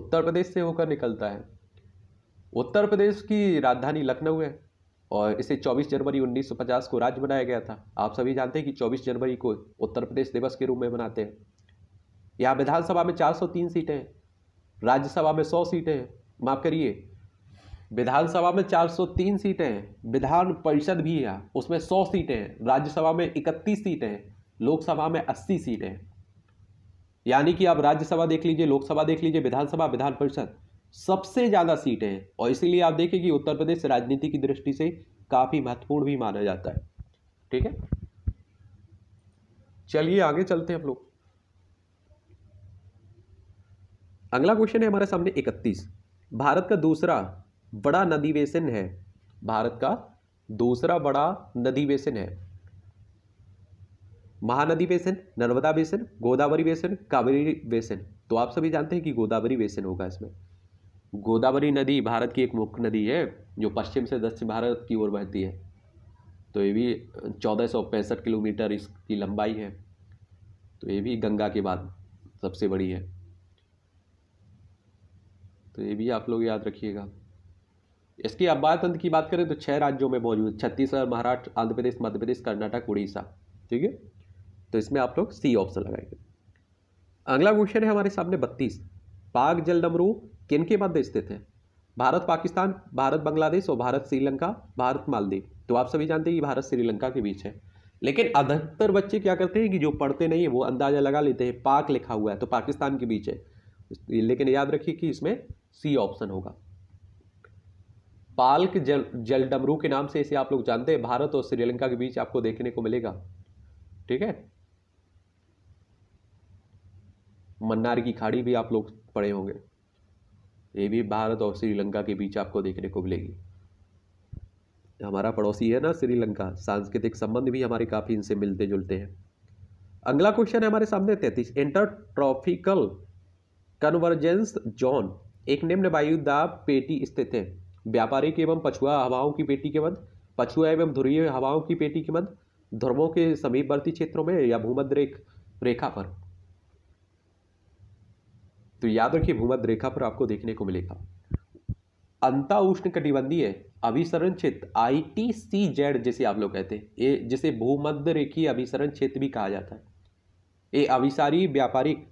उत्तर प्रदेश से होकर निकलता है उत्तर प्रदेश की राजधानी लखनऊ है और इसे 24 जनवरी 1950 को राज्य बनाया गया था आप सभी जानते हैं कि 24 जनवरी को उत्तर प्रदेश दिवस के रूप में मनाते हैं यहाँ विधानसभा में 403 सीटें हैं राज्यसभा में 100 सीटें हैं माफ़ करिए विधानसभा में 403 सीटें हैं विधान परिषद भी है उसमें 100 सीटें हैं राज्यसभा में 31 सीटें हैं लोकसभा में अस्सी सीटें हैं यानी कि आप राज्यसभा देख लीजिए लोकसभा देख लीजिए विधानसभा विधान परिषद सबसे ज़्यादा सीटें हैं और इसीलिए आप देखिए कि उत्तर प्रदेश राजनीति की दृष्टि से काफ़ी महत्वपूर्ण भी माना जाता है ठीक है चलिए आगे चलते हैं हम लोग अगला क्वेश्चन है हमारे सामने इकतीस भारत का दूसरा बड़ा नदी बेसिन है भारत का दूसरा बड़ा नदी बेसिन है महानदी बेसन नर्मदा बेसन गोदावरी बेसन कावेरी बेसन तो आप सभी जानते हैं कि गोदावरी बेसन होगा इसमें गोदावरी नदी भारत की एक मुख्य नदी है जो पश्चिम से दक्षिण भारत की ओर बहती है तो ये भी चौदह सौ पैंसठ किलोमीटर इसकी लंबाई है तो ये भी गंगा के बाद सबसे बड़ी है तो ये भी आप लोग याद रखिएगा इसकी अब्बातंत्र की बात करें तो छह राज्यों में मौजूद छत्तीसगढ़ महाराष्ट्र आंध्र प्रदेश मध्य प्रदेश कर्नाटक उड़ीसा ठीक है तो इसमें आप लोग सी ऑप्शन लगाएंगे अगला क्वेश्चन है हमारे सामने बत्तीस पाक जल डमरू किन के मध्य स्थित है भारत पाकिस्तान भारत बांग्लादेश और भारत श्रीलंका भारत मालदीव तो आप सभी जानते हैं कि भारत श्रीलंका के बीच है लेकिन अधिकतर बच्चे क्या करते हैं कि जो पढ़ते नहीं है वो अंदाजा लगा लेते हैं पाक लिखा हुआ है तो पाकिस्तान के बीच है लेकिन याद रखिए कि इसमें सी ऑप्शन होगा पाल्क जल जल डमरू के नाम से इसे आप लोग जानते हैं भारत और श्रीलंका के बीच आपको देखने को मिलेगा ठीक है मन्नार की खाड़ी भी आप लोग पढ़े होंगे ये भी भारत और श्रीलंका के बीच आपको देखने को मिलेगी हमारा पड़ोसी है ना श्रीलंका सांस्कृतिक संबंध भी हमारे काफ़ी इनसे मिलते जुलते हैं अगला क्वेश्चन है हमारे सामने तैतीस इंटर ट्रॉफिकल कन्वर्जेंस जोन एक निम्न वायुदाब पेटी स्थित है व्यापारिक एवं पछुआ हवाओं की पेटी के मध्य पछुआ एवं ध्रुवीय हवाओं की पेटी के मध्य ध्रुवों के समीपवर्ती क्षेत्रों में या भूमध्य रेखा पर तो याद रखिए भूमध्य रेखा पर आपको देखने को मिलेगा अंता उष्ण कटिबंधीय अभिसरण क्षेत्र आई टी सी जेड जिसे आप लोग कहते हैं ये जिसे भूमध्य रेखीय अभिसरण क्षेत्र भी कहा जाता है ये अभिसारी व्यापारिक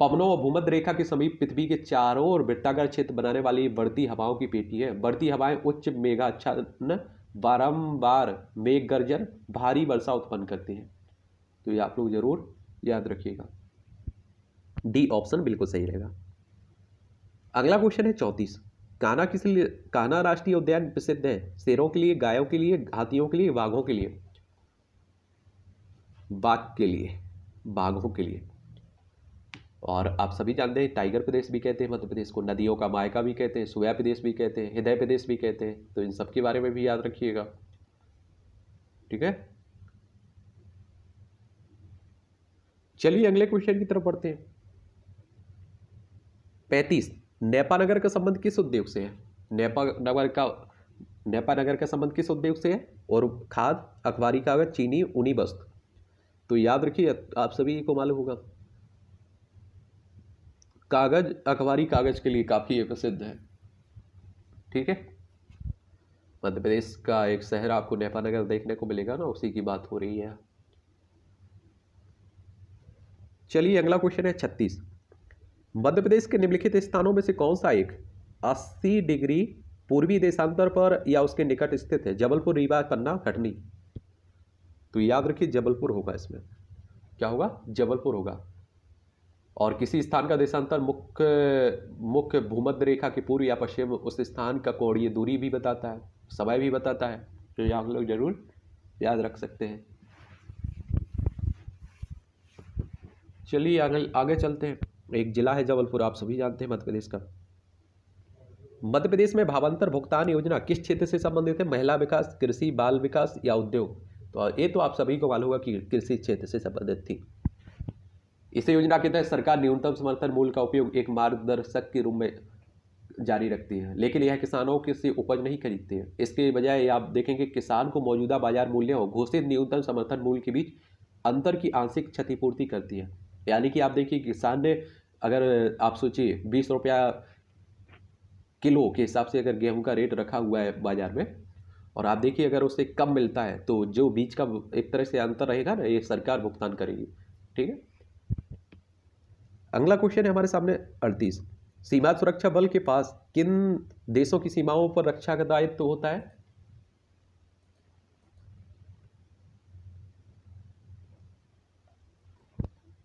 पवनों और भूमध्य रेखा के समीप पृथ्वी के चारों ओर वृत्ताकार क्षेत्र बनाने वाली बढ़ती हवाओं की पेटी है बढ़ती हवाएं उच्च अच्छा बारम्बार मेघ गर्जन भारी वर्षा उत्पन्न करती हैं तो ये आप लोग जरूर याद रखिएगा डी ऑप्शन बिल्कुल सही रहेगा अगला क्वेश्चन है चौंतीस कान्हा किस लिए कान्हा राष्ट्रीय उद्यान प्रसिद्ध है शेरों के लिए गायों के लिए हाथियों के लिए बाघों के लिए बाघ के लिए बाघों के लिए और आप सभी जानते हैं टाइगर प्रदेश भी कहते हैं मध्य प्रदेश को नदियों का मायका भी कहते हैं सोया प्रदेश भी कहते हैं हृदय प्रदेश भी कहते हैं तो इन सब के बारे में भी याद रखिएगा ठीक है चलिए अगले क्वेश्चन की तरफ पढ़ते हैं पैंतीस नेपानगर का संबंध किस उद्योग से है नेपानगर का नेपानगर का संबंध किस उद्योग से है और खाद अखबारी कागज चीनी ऊनी वस्त्र तो याद रखिए आप सभी को मालूम होगा कागज अखबारी कागज के लिए काफ़ी प्रसिद्ध है ठीक है मध्य प्रदेश का एक शहर आपको नेपानगर देखने को मिलेगा ना उसी की बात हो रही है चलिए अगला क्वेश्चन है छत्तीस मध्य प्रदेश के निम्नलिखित स्थानों में से कौन सा एक 80 डिग्री पूर्वी देशांतर पर या उसके निकट स्थित है जबलपुर रीवा पन्ना कटनी तो याद रखिए जबलपुर होगा इसमें क्या होगा जबलपुर होगा और किसी स्थान का देशांतर मुख्य मुख्य भूमध्य रेखा के पूर्व या पश्चिम उस स्थान का कोणीय दूरी भी बताता है समय भी बताता है तो ये आप लोग जरूर याद रख सकते हैं चलिए आगे आगे चलते हैं एक जिला है जबलपुर आप सभी जानते हैं मध्य प्रदेश का मध्य प्रदेश में भावांतर भुगतान योजना किस क्षेत्र से संबंधित है महिला विकास कृषि बाल विकास या उद्योग तो ये तो आप सभी को मालूम होगा कि कृषि क्षेत्र से संबंधित थी इस योजना के तहत सरकार न्यूनतम समर्थन मूल्य का उपयोग एक मार्गदर्शक के रूप में जारी रखती है लेकिन यह किसानों के से उपज नहीं खरीदते हैं इसके बजाय आप देखेंगे किसान को मौजूदा बाजार मूल्य और घोषित न्यूनतम समर्थन मूल्य के बीच अंतर की आंशिक क्षतिपूर्ति करती है यानी कि आप देखिए किसान ने अगर आप सोचिए बीस रुपया किलो के हिसाब से अगर गेहूं का रेट रखा हुआ है बाज़ार में और आप देखिए अगर उससे कम मिलता है तो जो बीज का एक तरह से अंतर रहेगा ना ये सरकार भुगतान करेगी ठीक है अगला क्वेश्चन है हमारे सामने अड़तीस सीमा सुरक्षा बल के पास किन देशों की सीमाओं पर रक्षा का दायित्व तो होता है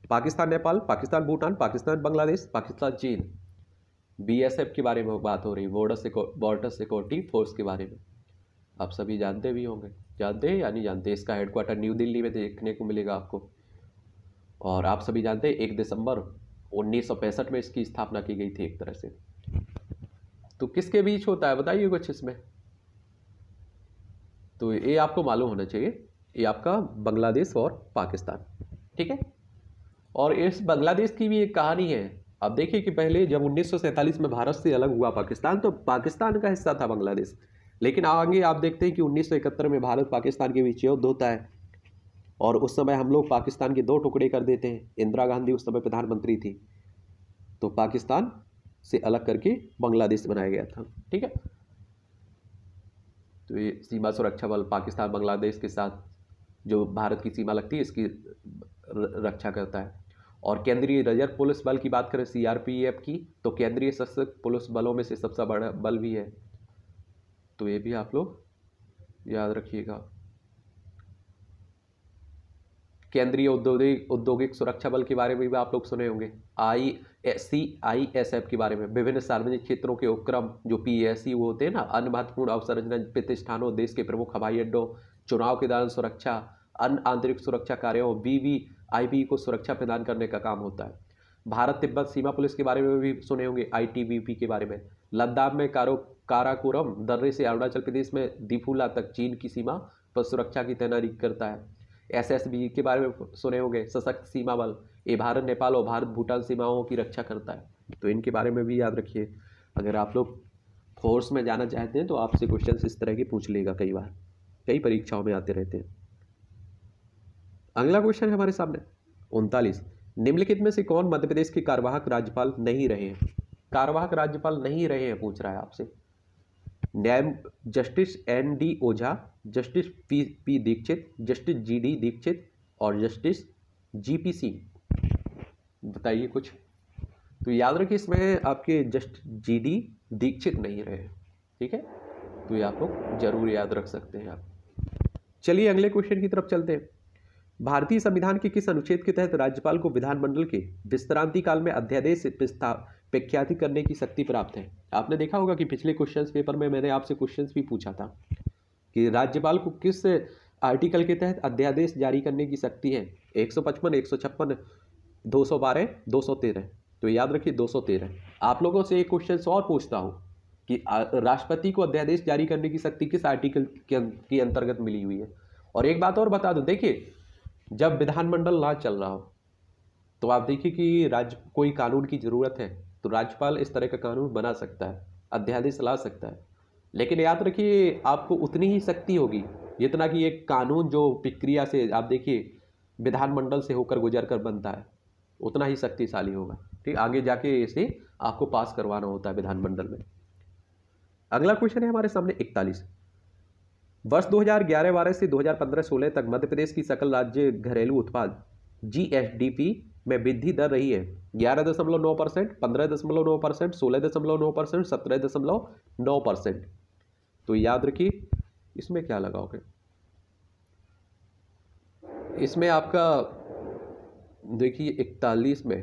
पाकिस्तान नेपाल पाकिस्तान भूटान पाकिस्तान बांग्लादेश पाकिस्तान चीन बीएसएफ के बारे में बात हो रही बॉर्डर सिक्यो बॉर्डर सिक्योरिटी फोर्स के बारे में आप सभी जानते भी होंगे जानते हैं या नहीं जानते इसका हेडक्वार्टर न्यू दिल्ली में देखने को मिलेगा आपको और आप सभी जानते हैं एक दिसंबर उन्नीस में इसकी स्थापना की गई थी एक तरह से तो किसके बीच होता है बताइए कुछ इसमें तो ये आपको मालूम होना चाहिए ये आपका बांग्लादेश और पाकिस्तान ठीक है और इस बांग्लादेश की भी एक कहानी है अब देखिए कि पहले जब उन्नीस में भारत से अलग हुआ पाकिस्तान तो पाकिस्तान का हिस्सा था बांग्लादेश लेकिन आगे आप देखते हैं कि उन्नीस में भारत पाकिस्तान के बीच युद्ध होता है और उस समय हम लोग पाकिस्तान के दो टुकड़े कर देते हैं इंदिरा गांधी उस समय प्रधानमंत्री थी तो पाकिस्तान से अलग करके बांग्लादेश बनाया गया था ठीक है तो ये सीमा सुरक्षा बल पाकिस्तान बांग्लादेश के साथ जो भारत की सीमा लगती है इसकी रक्षा करता है और केंद्रीय रिजर्व पुलिस बल की बात करें सीआरपीएफ की तो केंद्रीय सशस्त्र पुलिस बलों में से सबसे बड़ा बल भी है तो ये भी आप लोग याद रखिएगा केंद्रीय औद्योगिक औद्योगिक सुरक्षा बल के बारे में भी आप लोग सुने होंगे आई सी आई एस एफ के बारे में विभिन्न सार्वजनिक क्षेत्रों के उपक्रम जो पी एस सी वो होते हैं ना अन्य महत्वपूर्ण अवसंरचना प्रतिष्ठानों देश के प्रमुख हवाई अड्डों चुनाव के दौरान सुरक्षा अन्य आंतरिक सुरक्षा कार्यों बी वी आई को सुरक्षा प्रदान करने का काम होता है भारत तिब्बत सीमा पुलिस के बारे में भी सुने होंगे आई के बारे में लद्दाख में कारो काराकोरम दर्रे से अरुणाचल प्रदेश में दिफूला तक चीन की सीमा पर सुरक्षा की तैनाती करता है एसएसबी के बारे में सुने होंगे सशक्त सीमा बल ये भारत नेपाल और भारत भूटान सीमाओं की रक्षा करता है तो इनके बारे में भी याद रखिए अगर आप लोग फोर्स में जाना चाहते हैं तो आपसे क्वेश्चन इस तरह के पूछ लेगा कई बार कई परीक्षाओं में आते रहते हैं अगला क्वेश्चन है हमारे सामने उनतालीस निम्नलिखित में से कौन मध्य प्रदेश के कार्यवाहक राज्यपाल नहीं रहे हैं कार्यवाहक राज्यपाल नहीं रहे हैं पूछ रहा है आपसे न्याय justice N D Ojha justice P P Dikshit justice G D Dikshit और जस्टिस जी पी सिंह बताइए कुछ तो याद रखिए इसमें आपके जस्ट जी डी दीक्षित नहीं रहे ठीक है तो ये आप लोग जरूर याद रख सकते हैं आप चलिए अगले क्वेश्चन की तरफ चलते हैं भारतीय संविधान के किस अनुच्छेद के तहत राज्यपाल को विधानमंडल के विस्तारांति काल में अध्यादेश प्रख्याति करने की शक्ति प्राप्त है आपने देखा होगा कि पिछले क्वेश्चन पेपर में मैंने आपसे क्वेश्चन भी पूछा था कि राज्यपाल को किस आर्टिकल के तहत अध्यादेश जारी करने की शक्ति है एक सौ पचपन एक सौ छप्पन दो सौ बारह दो सौ तेरह तो याद रखिए दो सौ तेरह आप लोगों से एक क्वेश्चन और पूछता हूँ कि राष्ट्रपति को अध्यादेश जारी करने की शक्ति किस आर्टिकल अं-, के अंतर्गत मिली हुई है और एक बात और बता दो देखिए जब विधानमंडल ना चल रहा हो तो आप देखिए कि राज्य कोई कानून की ज़रूरत है तो राज्यपाल इस तरह का कानून बना सकता है अध्यादेश ला सकता है लेकिन याद रखिए आपको उतनी ही शक्ति होगी जितना कि एक कानून जो प्रक्रिया से आप देखिए विधानमंडल से होकर गुजर कर बनता है उतना ही शक्तिशाली होगा ठीक आगे जाके इसे आपको पास करवाना होता है विधानमंडल में अगला क्वेश्चन है हमारे सामने इकतालीस वर्ष 2011-12 से 2015-16 तक मध्य प्रदेश की सकल राज्य घरेलू उत्पाद जी में वृद्धि दर रही है ग्यारह दशमलव नौ परसेंट पंद्रह दशमलव नौ परसेंट सोलह दशमलव नौ परसेंट सत्रह दशमलव नौ परसेंट तो याद रखिए इसमें क्या लगाओगे इसमें आपका देखिए इकतालीस में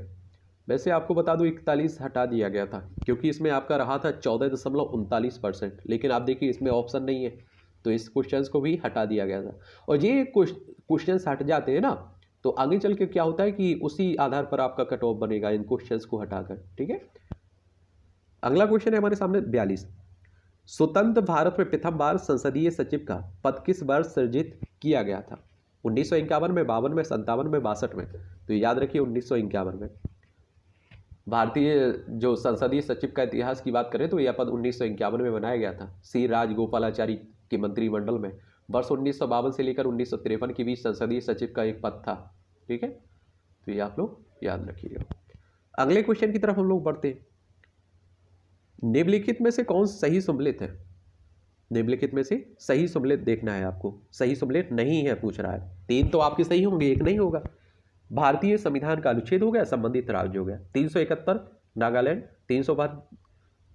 वैसे आपको बता दूँ इकतालीस हटा दिया गया था क्योंकि इसमें आपका रहा था चौदह दशमलव उनतालीस परसेंट लेकिन आप देखिए इसमें ऑप्शन नहीं है तो इस क्वेश्चन को भी हटा दिया गया था और ये क्वेश्चन हट जाते हैं ना तो आगे चल के क्या होता है कि उसी आधार पर आपका कट ऑफ बनेगा इन क्वेश्चन को हटाकर ठीक है अगला क्वेश्चन है हमारे सामने बयालीस स्वतंत्र भारत में प्रथम बार संसदीय सचिव का पद किस वर्ष सृजित किया गया था उन्नीस सौ इक्यावन में बावन में संतावन में बासठ में तो याद रखिए उन्नीस सौ इक्यावन में भारतीय जो संसदीय सचिव का इतिहास की बात करें तो यह पद उन्नीस सौ इक्यावन में बनाया गया था सी राजगोपालाचारी के मंत्रिमंडल में वर्ष उन्नीस से लेकर उन्नीस के बीच संसदीय सचिव का एक पद था ठीक है तो ये आप लोग याद रखिएगा अगले क्वेश्चन की तरफ हम लोग बढ़ते हैं निम्नलिखित में से कौन सही सम्मिलित है निम्नलिखित में से सही सम्मिलित देखना है आपको सही सम्मिलित नहीं है पूछ रहा है तीन तो आपके सही होंगे एक नहीं होगा भारतीय संविधान का अनुच्छेद हो गया संबंधित राज्य हो गया तीन सौ इकहत्तर नागालैंड तीन सौ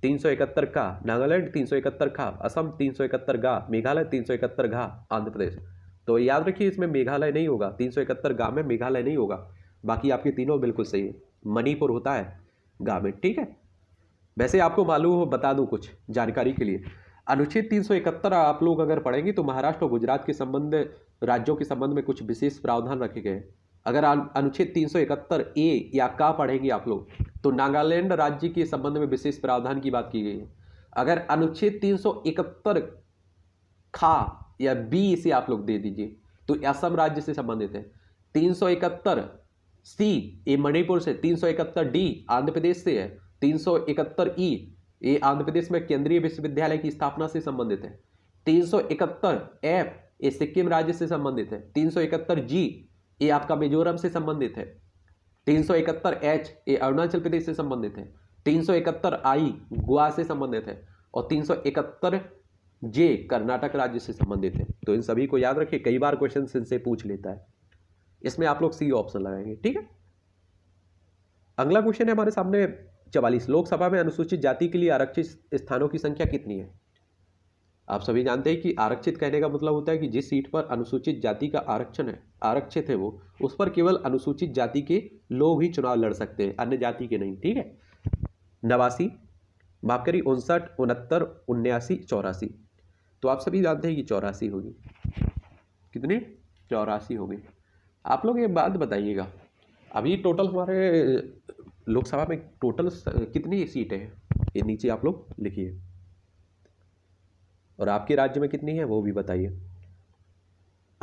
तीन सौ इकहत्तर का नागालैंड तीन सौ इकहत्तर का असम तीन सौ इकहत्तर गा मेघालय तीन सौ इकहत्तर घा आंध्र प्रदेश तो याद रखिए इसमें मेघालय नहीं होगा तीन सौ इकहत्तर गा में मेघालय नहीं होगा बाकी आपके तीनों बिल्कुल सही है मणिपुर होता है गा में ठीक है वैसे आपको मालूम हो बता दूँ कुछ जानकारी के लिए अनुच्छेद 371 आप लोग अगर पढ़ेंगे तो महाराष्ट्र और गुजरात के संबंध राज्यों के संबंध में कुछ विशेष प्रावधान रखे गए हैं अगर अनुच्छेद तीन ए या का पढ़ेंगे आप लोग तो नागालैंड राज्य के संबंध में विशेष प्रावधान की बात की गई है अगर अनुच्छेद तीन खा या बी इसे आप लोग दे दीजिए तो असम राज्य से संबंधित है तीन सी ये मणिपुर से तीन डी आंध्र प्रदेश से है तीन ई ये आंध्र प्रदेश में केंद्रीय विश्वविद्यालय की स्थापना से संबंधित है तीन एफ ये सिक्किम राज्य से संबंधित है तीन जी ये आपका मिजोरम से संबंधित है तीन सौ इकहत्तर एच ये अरुणाचल प्रदेश से संबंधित है तीन सौ इकहत्तर आई गोवा से संबंधित है और तीन सौ इकहत्तर जे कर्नाटक राज्य से संबंधित है तो इन सभी को याद रखिए कई बार क्वेश्चन इनसे पूछ लेता है इसमें आप लोग सी ऑप्शन लगाएंगे ठीक है अगला क्वेश्चन है हमारे सामने चवालीस लोकसभा में अनुसूचित जाति के लिए आरक्षित स्थानों की संख्या कितनी है आप सभी जानते हैं कि आरक्षित कहने का मतलब होता है कि जिस सीट पर अनुसूचित जाति का आरक्षण है आरक्षित है वो उस पर केवल अनुसूचित जाति के लोग ही चुनाव लड़ सकते हैं अन्य जाति के नहीं ठीक है नवासी माफ करिए उनसठ उनहत्तर उन्यासी चौरासी तो आप सभी जानते हैं कि चौरासी होगी कितने चौरासी होगी आप लोग ये बात बताइएगा अभी टोटल हमारे लोकसभा में टोटल कितनी सीटें हैं ये नीचे आप लोग लिखिए और आपके राज्य में कितनी है वो भी बताइए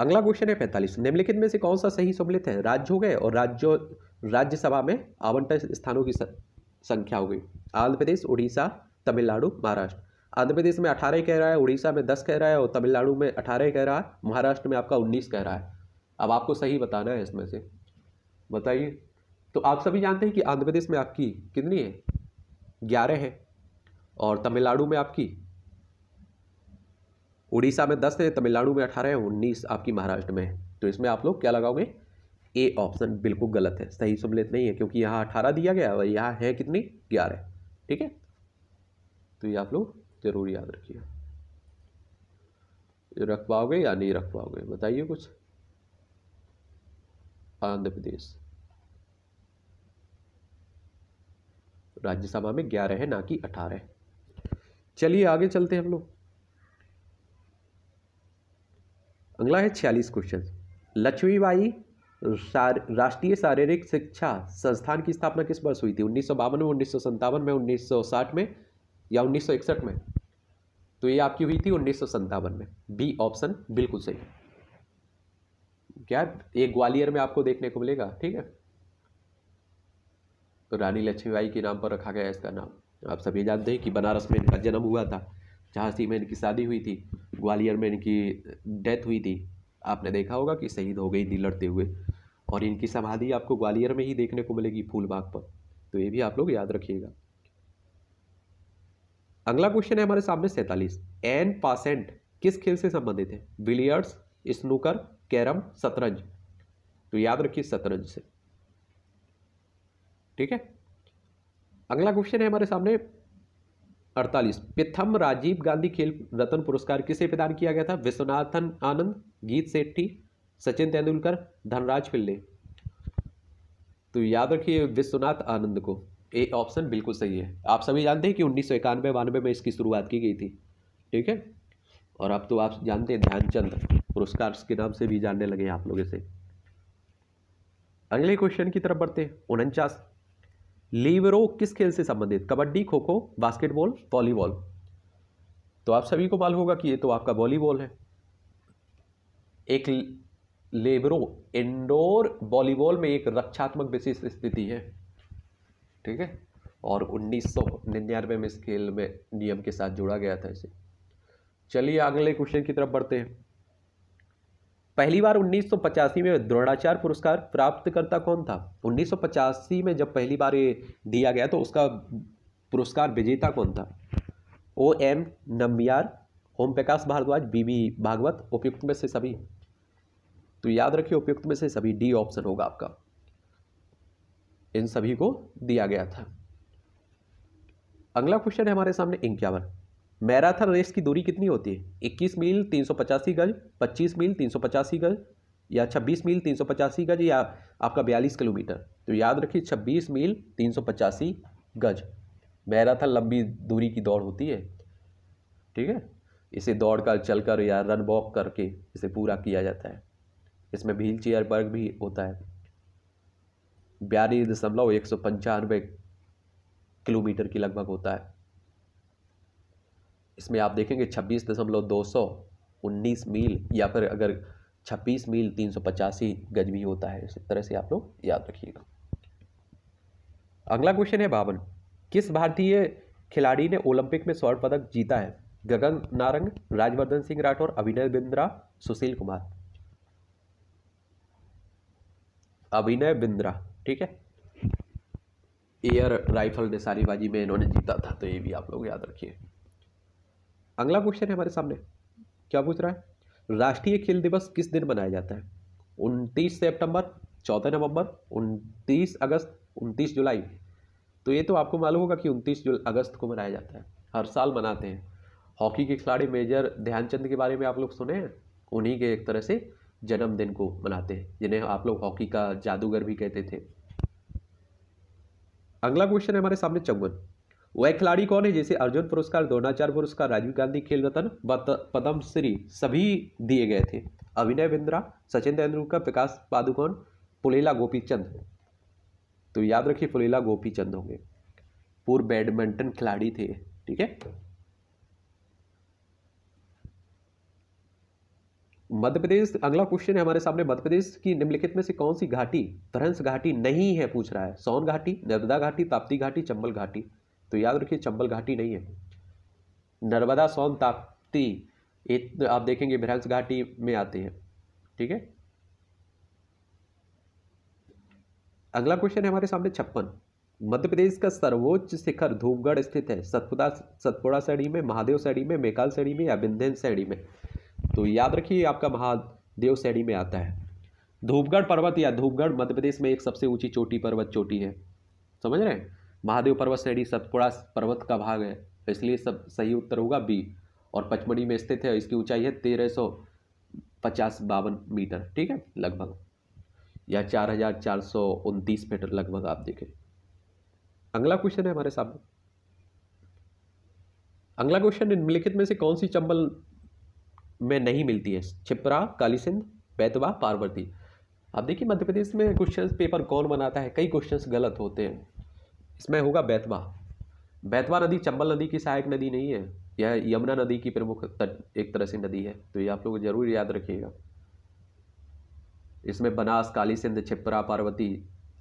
अगला क्वेश्चन है पैंतालीस निम्नलिखित में से कौन सा सही सम्मिलित है राज्य हो गए और राज्यों राज्यसभा में आवंटन स्थानों की संख्या हो गई आंध्र प्रदेश उड़ीसा तमिलनाडु महाराष्ट्र आंध्र प्रदेश में अठारह कह रहा है उड़ीसा में दस कह रहा है और तमिलनाडु में अठारह कह रहा है महाराष्ट्र में आपका उन्नीस कह रहा है अब आपको सही बताना है इसमें से बताइए तो आप सभी जानते हैं कि आंध्र प्रदेश में आपकी कितनी है ग्यारह है और तमिलनाडु में आपकी उड़ीसा में दस है तमिलनाडु में अठारह है उन्नीस आपकी महाराष्ट्र में है तो इसमें आप लोग क्या लगाओगे ए ऑप्शन बिल्कुल गलत है सही सम्मिलित नहीं है क्योंकि यहाँ अठारह दिया गया और यहाँ है कितनी ग्यारह ठीक है तो ये आप लोग ज़रूर याद रखिए रख पाओगे या नहीं रख पाओगे बताइए कुछ आंध्र प्रदेश राज्यसभा में ग्यारह है ना कि अठारह चलिए आगे चलते हैं हम लोग अगला है छियालीस क्वेश्चन लक्ष्मीबाई राष्ट्रीय शारीरिक शिक्षा संस्थान की स्थापना किस वर्ष हुई थी उन्नीस में उन्नीस में उन्नीस में या उन्नीस में तो ये आपकी हुई थी उन्नीस में बी ऑप्शन बिल्कुल सही क्या एक ग्वालियर में आपको देखने को मिलेगा ठीक है तो रानी लक्ष्मीबाई के नाम पर रखा गया इसका नाम आप सभी जानते हैं कि बनारस में इनका जन्म हुआ था झांसी में इनकी शादी हुई थी ग्वालियर में इनकी डेथ हुई थी आपने देखा होगा कि शहीद हो गई थी लड़ते हुए और इनकी समाधि आपको ग्वालियर में ही देखने को मिलेगी फूलबाग पर तो ये भी आप लोग याद रखिएगा अगला क्वेश्चन है हमारे सामने सैंतालीस एन पासेंट किस खेल से संबंधित है बिलियर्ड्स स्नूकर कैरम शतरंज तो याद रखिए शतरंज से ठीक है अगला क्वेश्चन है हमारे सामने अड़तालीस प्रथम राजीव गांधी खेल रत्न पुरस्कार किसे प्रदान किया गया था विश्वनाथन आनंद गीत सेट्टी सचिन तेंदुलकर धनराज पिल्ले तो याद रखिए विश्वनाथ आनंद को ए ऑप्शन बिल्कुल सही है आप सभी जानते हैं कि उन्नीस सौ इक्यानवे बानवे में इसकी शुरुआत की गई थी ठीक है और अब तो आप जानते हैं ध्यानचंद पुरस्कार के नाम से भी जानने लगे आप लोगों से अगले क्वेश्चन की तरफ बढ़ते हैं उनचास लीवरो किस खेल से संबंधित कबड्डी खो खो बास्केटबॉल वॉलीबॉल तो आप सभी को मालूम होगा कि ये तो आपका वॉलीबॉल है एक लेबरो इंडोर वॉलीबॉल में एक रक्षात्मक विशेष स्थिति है ठीक है और 1999 में इस खेल में नियम के साथ जोड़ा गया था इसे चलिए अगले क्वेश्चन की तरफ बढ़ते हैं पहली बार 1985 में द्रोणाचार्य पुरस्कार प्राप्तकर्ता कौन था 1985 में जब पहली बार ये दिया गया तो उसका पुरस्कार विजेता कौन था O M Nambiar Om Prakash Bhardwaj B B Bhagwat उपयुक्त में से सभी तो याद रखिए उपयुक्त में से सभी डी ऑप्शन होगा आपका इन सभी को दिया गया था अगला क्वेश्चन है हमारे सामने इंक्यावन मैराथन रेस की दूरी कितनी होती है इक्कीस मील तीन सौ पचासी गज पच्चीस मील तीन सौ पचासी गज या छब्बीस मील तीन सौ पचासी गज या आपका बयालीस किलोमीटर तो याद रखिए छब्बीस मील तीन सौ पचासी गज मैराथन लंबी दूरी की दौड़ होती है ठीक है इसे दौड़ कर चल कर या रन वॉक करके इसे पूरा किया जाता है इसमें व्हील चेयर वर्ग भी होता है बयालीस दशमलव एक सौ पंचानवे किलोमीटर की लगभग होता है इसमें आप देखेंगे छब्बीस दशमलव दो सौ उन्नीस मील या फिर अगर छब्बीस मील तीन सौ पचासी गज भी होता है इस तरह से आप लोग याद रखिएगा अगला क्वेश्चन है बावन किस भारतीय खिलाड़ी ने ओलंपिक में स्वर्ण पदक जीता है गगन नारंग राजवर्धन सिंह राठौर अभिनय बिंद्रा सुशील कुमार अभिनय बिंद्रा ठीक है एयर राइफल बाजी में इन्होंने जीता था तो ये भी आप लोग याद रखिए अगला क्वेश्चन है हमारे सामने क्या पूछ रहा है राष्ट्रीय खेल दिवस किस दिन मनाया जाता है उनतीस सेप्टेम्बर चौदह नवंबर उनतीस अगस्त उनतीस जुलाई तो ये तो आपको मालूम होगा कि उनतीस अगस्त को मनाया जाता है हर साल मनाते हैं हॉकी के खिलाड़ी मेजर ध्यानचंद के बारे में आप लोग सुने हैं उन्हीं के एक तरह से जन्मदिन को मनाते हैं जिन्हें आप लोग हॉकी का जादूगर भी कहते थे अगला क्वेश्चन है हमारे सामने चौवन वह खिलाड़ी कौन है जैसे अर्जुन पुरस्कार द्रोणाचार्य पुरस्कार राजीव गांधी खेल रत्न पद्मश्री सभी दिए गए थे अभिनय बिंद्रा सचिन तेंदुलकर प्रकाश पादुकोण पुलेला गोपीचंद तो याद रखिए पुलेला गोपीचंद होंगे पूर्व बैडमिंटन खिलाड़ी थे ठीक है मध्य प्रदेश अगला क्वेश्चन है हमारे सामने मध्य प्रदेश की निम्नलिखित में से कौन सी घाटी तरंस घाटी नहीं है पूछ रहा है सोन घाटी नर्मदा घाटी ताप्ती घाटी चंबल घाटी तो याद रखिए चंबल घाटी नहीं है नर्मदा सोन ताप्ती तो आप देखेंगे बिरहंस घाटी में आती है ठीक है अगला क्वेश्चन है हमारे सामने छप्पन मध्य प्रदेश का सर्वोच्च शिखर धूपगढ़ स्थित है सतपुड़ा सतपुड़ा श्रेणी में महादेव श्रेणी में मेकाल श्रेणी में या बिंदेन श्रेणी में तो याद रखिए आपका महादेव श्रेणी में आता है धूपगढ़ पर्वत या धूपगढ़ मध्य प्रदेश में एक सबसे ऊंची चोटी पर्वत चोटी है समझ रहे हैं महादेव पर्वत श्रेणी सतपुड़ा पर्वत का भाग है तो इसलिए सब सही उत्तर होगा बी और पचमढ़ी में स्थित है इसकी ऊंचाई है तेरह सौ पचास बावन मीटर ठीक है लगभग या चार हजार चार सौ उनतीस मीटर लगभग आप देखें अगला क्वेश्चन है हमारे सामने अगला क्वेश्चन निम्नलिखित में से कौन सी चंबल में नहीं मिलती है छिपरा कालीसिंध बैतवा पार्वती अब देखिए मध्य प्रदेश में क्वेश्चन पेपर कौन बनाता है कई क्वेश्चन गलत होते हैं इसमें होगा बैतवा बैतवा नदी चंबल नदी की सहायक नदी नहीं है यह यमुना नदी की प्रमुख एक तरह से नदी है तो ये आप लोग जरूर याद रखिएगा इसमें बनास काली सिंध छिपरा पार्वती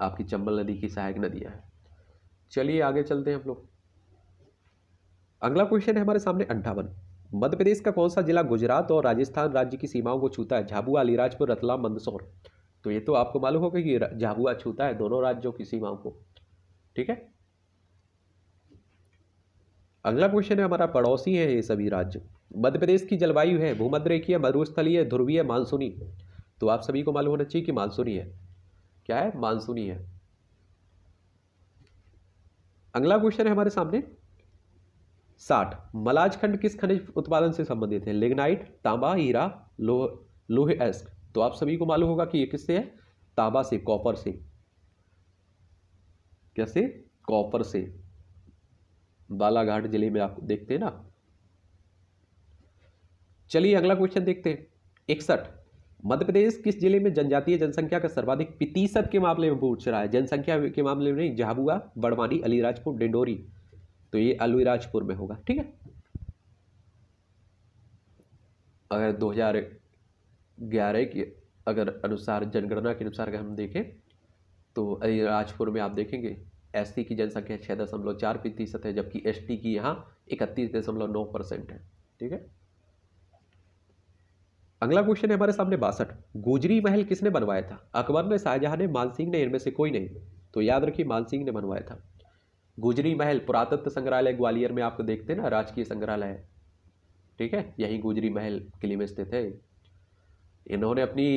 आपकी चंबल नदी की सहायक नदियाँ हैं चलिए आगे चलते हैं हम लोग अगला क्वेश्चन है हमारे सामने अंठावन मध्य प्रदेश का कौन सा जिला गुजरात और राजस्थान राज्य की सीमाओं को छूता है झाबुआ अलीराजपुर रतलाम मंदसौर तो ये तो आपको मालूम होगा कि झाबुआ छूता है दोनों राज्यों की सीमाओं को ठीक है अगला क्वेश्चन है हमारा पड़ोसी है ये सभी राज्य मध्य प्रदेश की जलवायु है भूमध्य रेखीय मरुस्थलीय ध्रुवीय मानसूनी तो आप सभी को मालूम होना चाहिए कि मानसूनी है क्या है मानसूनी है अगला क्वेश्चन है हमारे सामने साठ मलाज खंड किस खनिज उत्पादन से संबंधित है लिग्नाइट तांबा हीरा लोह लोहे एस्क तो आप सभी को मालूम होगा कि ये किससे है तांबा से कॉपर से कैसे कॉपर से बालाघाट जिले में आप देखते हैं ना चलिए अगला क्वेश्चन देखते हैं इकसठ मध्य प्रदेश किस जिले में जनजातीय जनसंख्या का सर्वाधिक प्रतिशत के मामले में पूछ रहा है जनसंख्या के मामले में झाबुआ बड़वानी अलीराजपुर डिंडोरी तो ये अलीराजपुर में होगा ठीक है अगर 2011 के अगर अनुसार जनगणना के अनुसार अगर हम देखें तो अलीराजपुर में आप देखेंगे एस की जनसंख्या छः दशमलव चार प्रतिशत है जबकि एस की यहाँ इकतीस दशमलव नौ परसेंट है ठीक है अगला क्वेश्चन है हमारे सामने बासठ गुजरी महल किसने बनवाया था अकबर ने शाहजहां ने मानसिंह ने इनमें से कोई नहीं तो याद रखिए मानसिंह ने बनवाया था गुजरी महल पुरातत्व संग्रहालय ग्वालियर में आपको देखते हैं ना राजकीय संग्रहालय है ठीक है यही गुजरी महल किले में स्थित है इन्होंने अपनी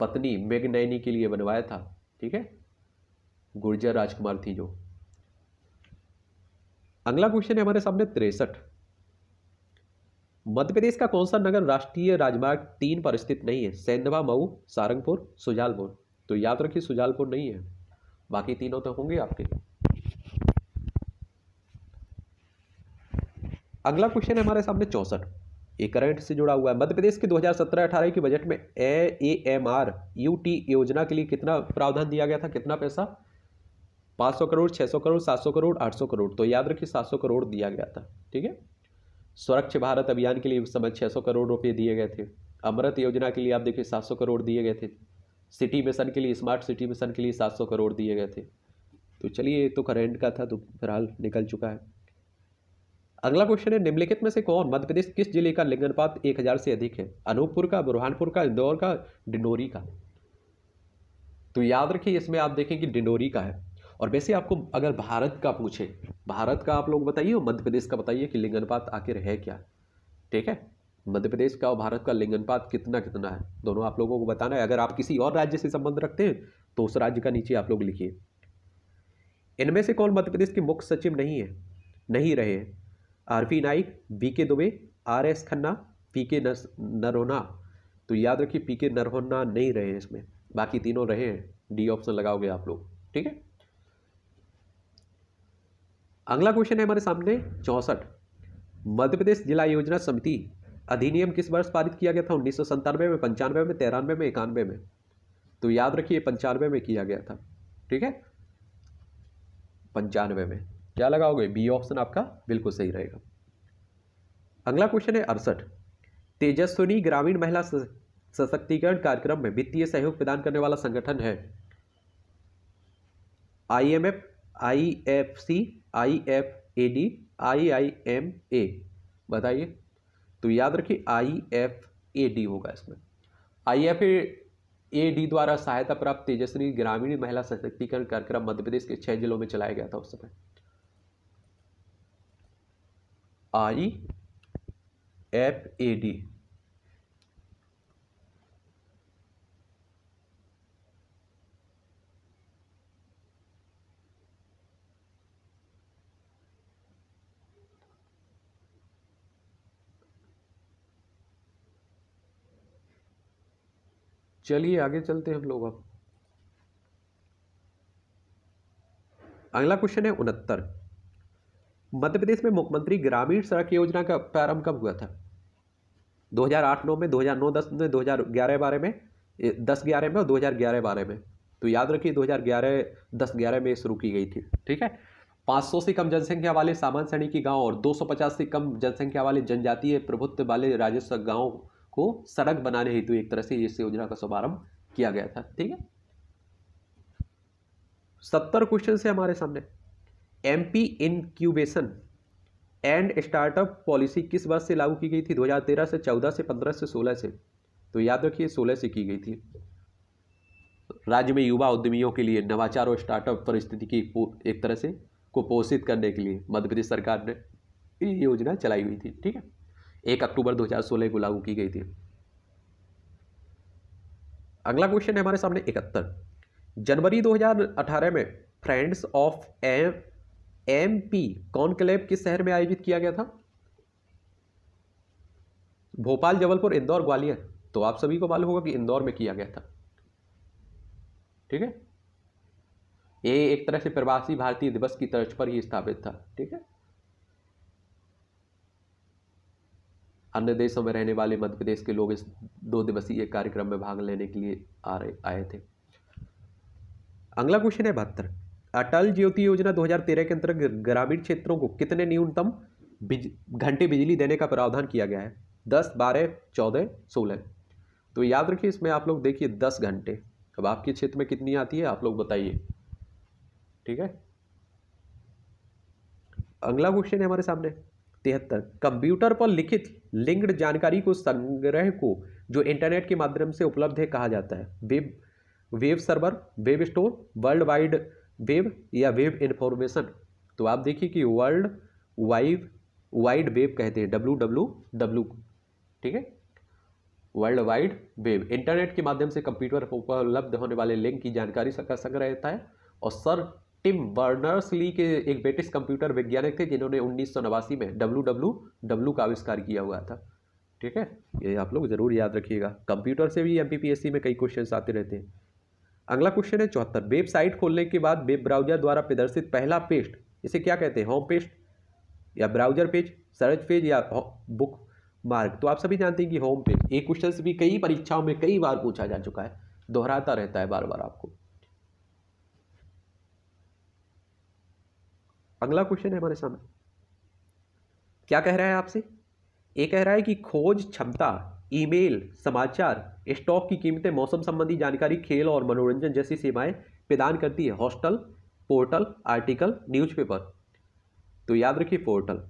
पत्नी मेघनैनी के लिए बनवाया था ठीक है गुर्जर राजकुमार थी जो अगला क्वेश्चन है हमारे सामने तिरसठ मध्य प्रदेश का कौन सा नगर राष्ट्रीय राजमार्ग तीन पर स्थित नहीं है सेंधवा मऊ सारंगपुर सुजालपुर तो याद रखिए सुजालपुर नहीं है बाकी तीनों तो होंगे आपके अगला क्वेश्चन है हमारे सामने चौसठ ये करंट से जुड़ा हुआ है मध्य प्रदेश के 2017-18 के बजट में A M R U T योजना के लिए कितना प्रावधान दिया गया था कितना पैसा 500 करोड़ 600 करोड़ 700 करोड़ 800 करोड़ तो याद रखिए 700 करोड़ दिया गया था ठीक है स्वच्छ भारत अभियान के लिए उस समय सौ करोड़ रुपये दिए गए थे अमृत योजना के लिए आप देखिए सात करोड़ दिए गए थे सिटी मिशन के लिए स्मार्ट सिटी मिशन के लिए सात करोड़ दिए गए थे तो चलिए तो करेंट का था तो फिलहाल निकल चुका है अगला क्वेश्चन है निम्नलिखित में से कौन मध्य प्रदेश किस जिले का लिंगनपात एक हज़ार से अधिक है अनूपपुर का बुरहानपुर का इंदौर का डिंडोरी का तो याद रखिए इसमें आप देखें कि डिंडोरी का है और वैसे आपको अगर भारत का पूछे भारत का आप लोग बताइए और मध्य प्रदेश का बताइए कि लिंगनपात आखिर है क्या ठीक है मध्य प्रदेश का और भारत का लिंगनपात कितना कितना है दोनों आप लोगों को बताना है अगर आप किसी और राज्य से संबंध रखते हैं तो उस राज्य का नीचे आप लोग लिखिए इनमें से कौन मध्य प्रदेश के मुख्य सचिव नहीं है नहीं रहे R P Naik B K Dubey R S Khanna P K Narona तो याद रखिए पी के नरोना नहीं रहे हैं इसमें बाकी तीनों रहे हैं डी ऑप्शन लगाओगे आप लोग ठीक है अगला क्वेश्चन है हमारे सामने चौंसठ मध्य प्रदेश जिला योजना समिति अधिनियम किस वर्ष पारित किया गया था उन्नीस सौ संतानवे में पंचानवे में तिरानवे में इक्यानवे में तो याद रखिए पंचानवे में किया गया था ठीक है पंचानवे में क्या लगाओगे बी ऑप्शन आपका बिल्कुल सही रहेगा अगला क्वेश्चन है अड़सठ तेजस्वनी ग्रामीण महिला सशक्तिकरण कार्यक्रम में वित्तीय सहयोग प्रदान करने वाला संगठन है आई आई एम ए बताइए तो याद रखिए आई एफ डी होगा इसमें एफ ए डी द्वारा सहायता प्राप्त तेजस्वी ग्रामीण महिला सशक्तिकरण कार्यक्रम मध्य प्रदेश के छह जिलों में चलाया गया था उस समय आई एफ ए डी चलिए आगे चलते हैं हम लोग अब अगला क्वेश्चन है उनहत्तर मध्य प्रदेश में मुख्यमंत्री ग्रामीण सड़क योजना का प्रारंभ कब हुआ था 2008-9 में 2009-10 में 2011 बारे में 10-11 में और 2011 बारे में तो याद रखिए 2011-10-11 में शुरू की गई थी ठीक है 500 से कम जनसंख्या वाले सामान्य श्रेणी गांव और 250 से कम जनसंख्या वाले जनजातीय प्रभुत्व वाले राजस्व गांव को सड़क बनाने हेतु एक तरह से इस योजना का शुभारंभ किया गया था ठीक है सत्तर क्वेश्चन से हमारे सामने M P incubation and startup policy किस वर्ष से लागू की गई थी 2013 से 14 से 15 से 16 से तो याद रखिए 16 से की गई थी राज्य में युवा उद्यमियों के लिए नवाचार और स्टार्टअप परिस्थिति की एक तरह से को पोषित करने के लिए मध्य प्रदेश सरकार ने ये योजना चलाई हुई थी ठीक है एक अक्टूबर 2016 को लागू की गई थी अगला क्वेश्चन है हमारे सामने इकहत्तर जनवरी 2018 में friends of M M P conclave किस शहर में आयोजित किया गया था भोपाल जबलपुर इंदौर ग्वालियर तो आप सभी को मालूम होगा कि इंदौर में किया गया था ठीक है ये एक तरह से प्रवासी भारतीय दिवस की तर्ज पर ही स्थापित था ठीक है अन्य देशों में रहने वाले मध्य प्रदेश के लोग इस दो दिवसीय कार्यक्रम में भाग लेने के लिए आ रहे आए थे अगला क्वेश्चन है बहत्तर अटल ज्योति योजना 2013 के अंतर्गत ग्रामीण क्षेत्रों को कितने न्यूनतम बिज, घंटे बिजली देने का प्रावधान किया गया है दस बारह चौदह सोलह तो याद रखिए इसमें आप लोग देखिए दस घंटे अब आपके क्षेत्र में कितनी आती है आप लोग बताइए ठीक है अगला क्वेश्चन है हमारे सामने तिहत्तर कंप्यूटर पर लिखित लिंक्ड जानकारी को संग्रह को जो इंटरनेट के माध्यम से उपलब्ध है कहा जाता है web web server web store world wide web या वेब इन्फॉर्मेशन तो आप देखिए कि वर्ल्ड वाइड वाइड वेब कहते हैं डब्लू डब्लू डब्लू ठीक है वर्ल्ड वाइड वेब इंटरनेट के माध्यम से कंप्यूटर पर उपलब्ध होने वाले लिंक की जानकारी का संग्रह रहता है और सर टिम बर्नर्स ली के एक ब्रिटिश कंप्यूटर वैज्ञानिक थे जिन्होंने उन्नीस में डब्लू डब्लू डब्लू का आविष्कार किया हुआ था ठीक है ये आप लोग ज़रूर याद रखिएगा कंप्यूटर से भी एम में कई क्वेश्चन आते रहते हैं अगला क्वेश्चन है चौहत्तर वेबसाइट खोलने के बाद वेब ब्राउजर द्वारा प्रदर्शित पहला पेस्ट इसे क्या कहते हैं होम पेस्ट या ब्राउजर पेज सर्च पेज या बुक मार्ग तो आप सभी जानते हैं कि होम पेज ये क्वेश्चन भी कई परीक्षाओं में कई बार पूछा जा चुका है दोहराता रहता है बार बार आपको अगला क्वेश्चन है हमारे सामने क्या कह रहा है आपसे ये कह रहा है कि खोज क्षमता ईमेल, समाचार स्टॉक की कीमतें मौसम संबंधी जानकारी खेल और मनोरंजन जैसी सेवाएं प्रदान करती है हॉस्टल पोर्टल आर्टिकल न्यूज़पेपर तो याद रखिए पोर्टल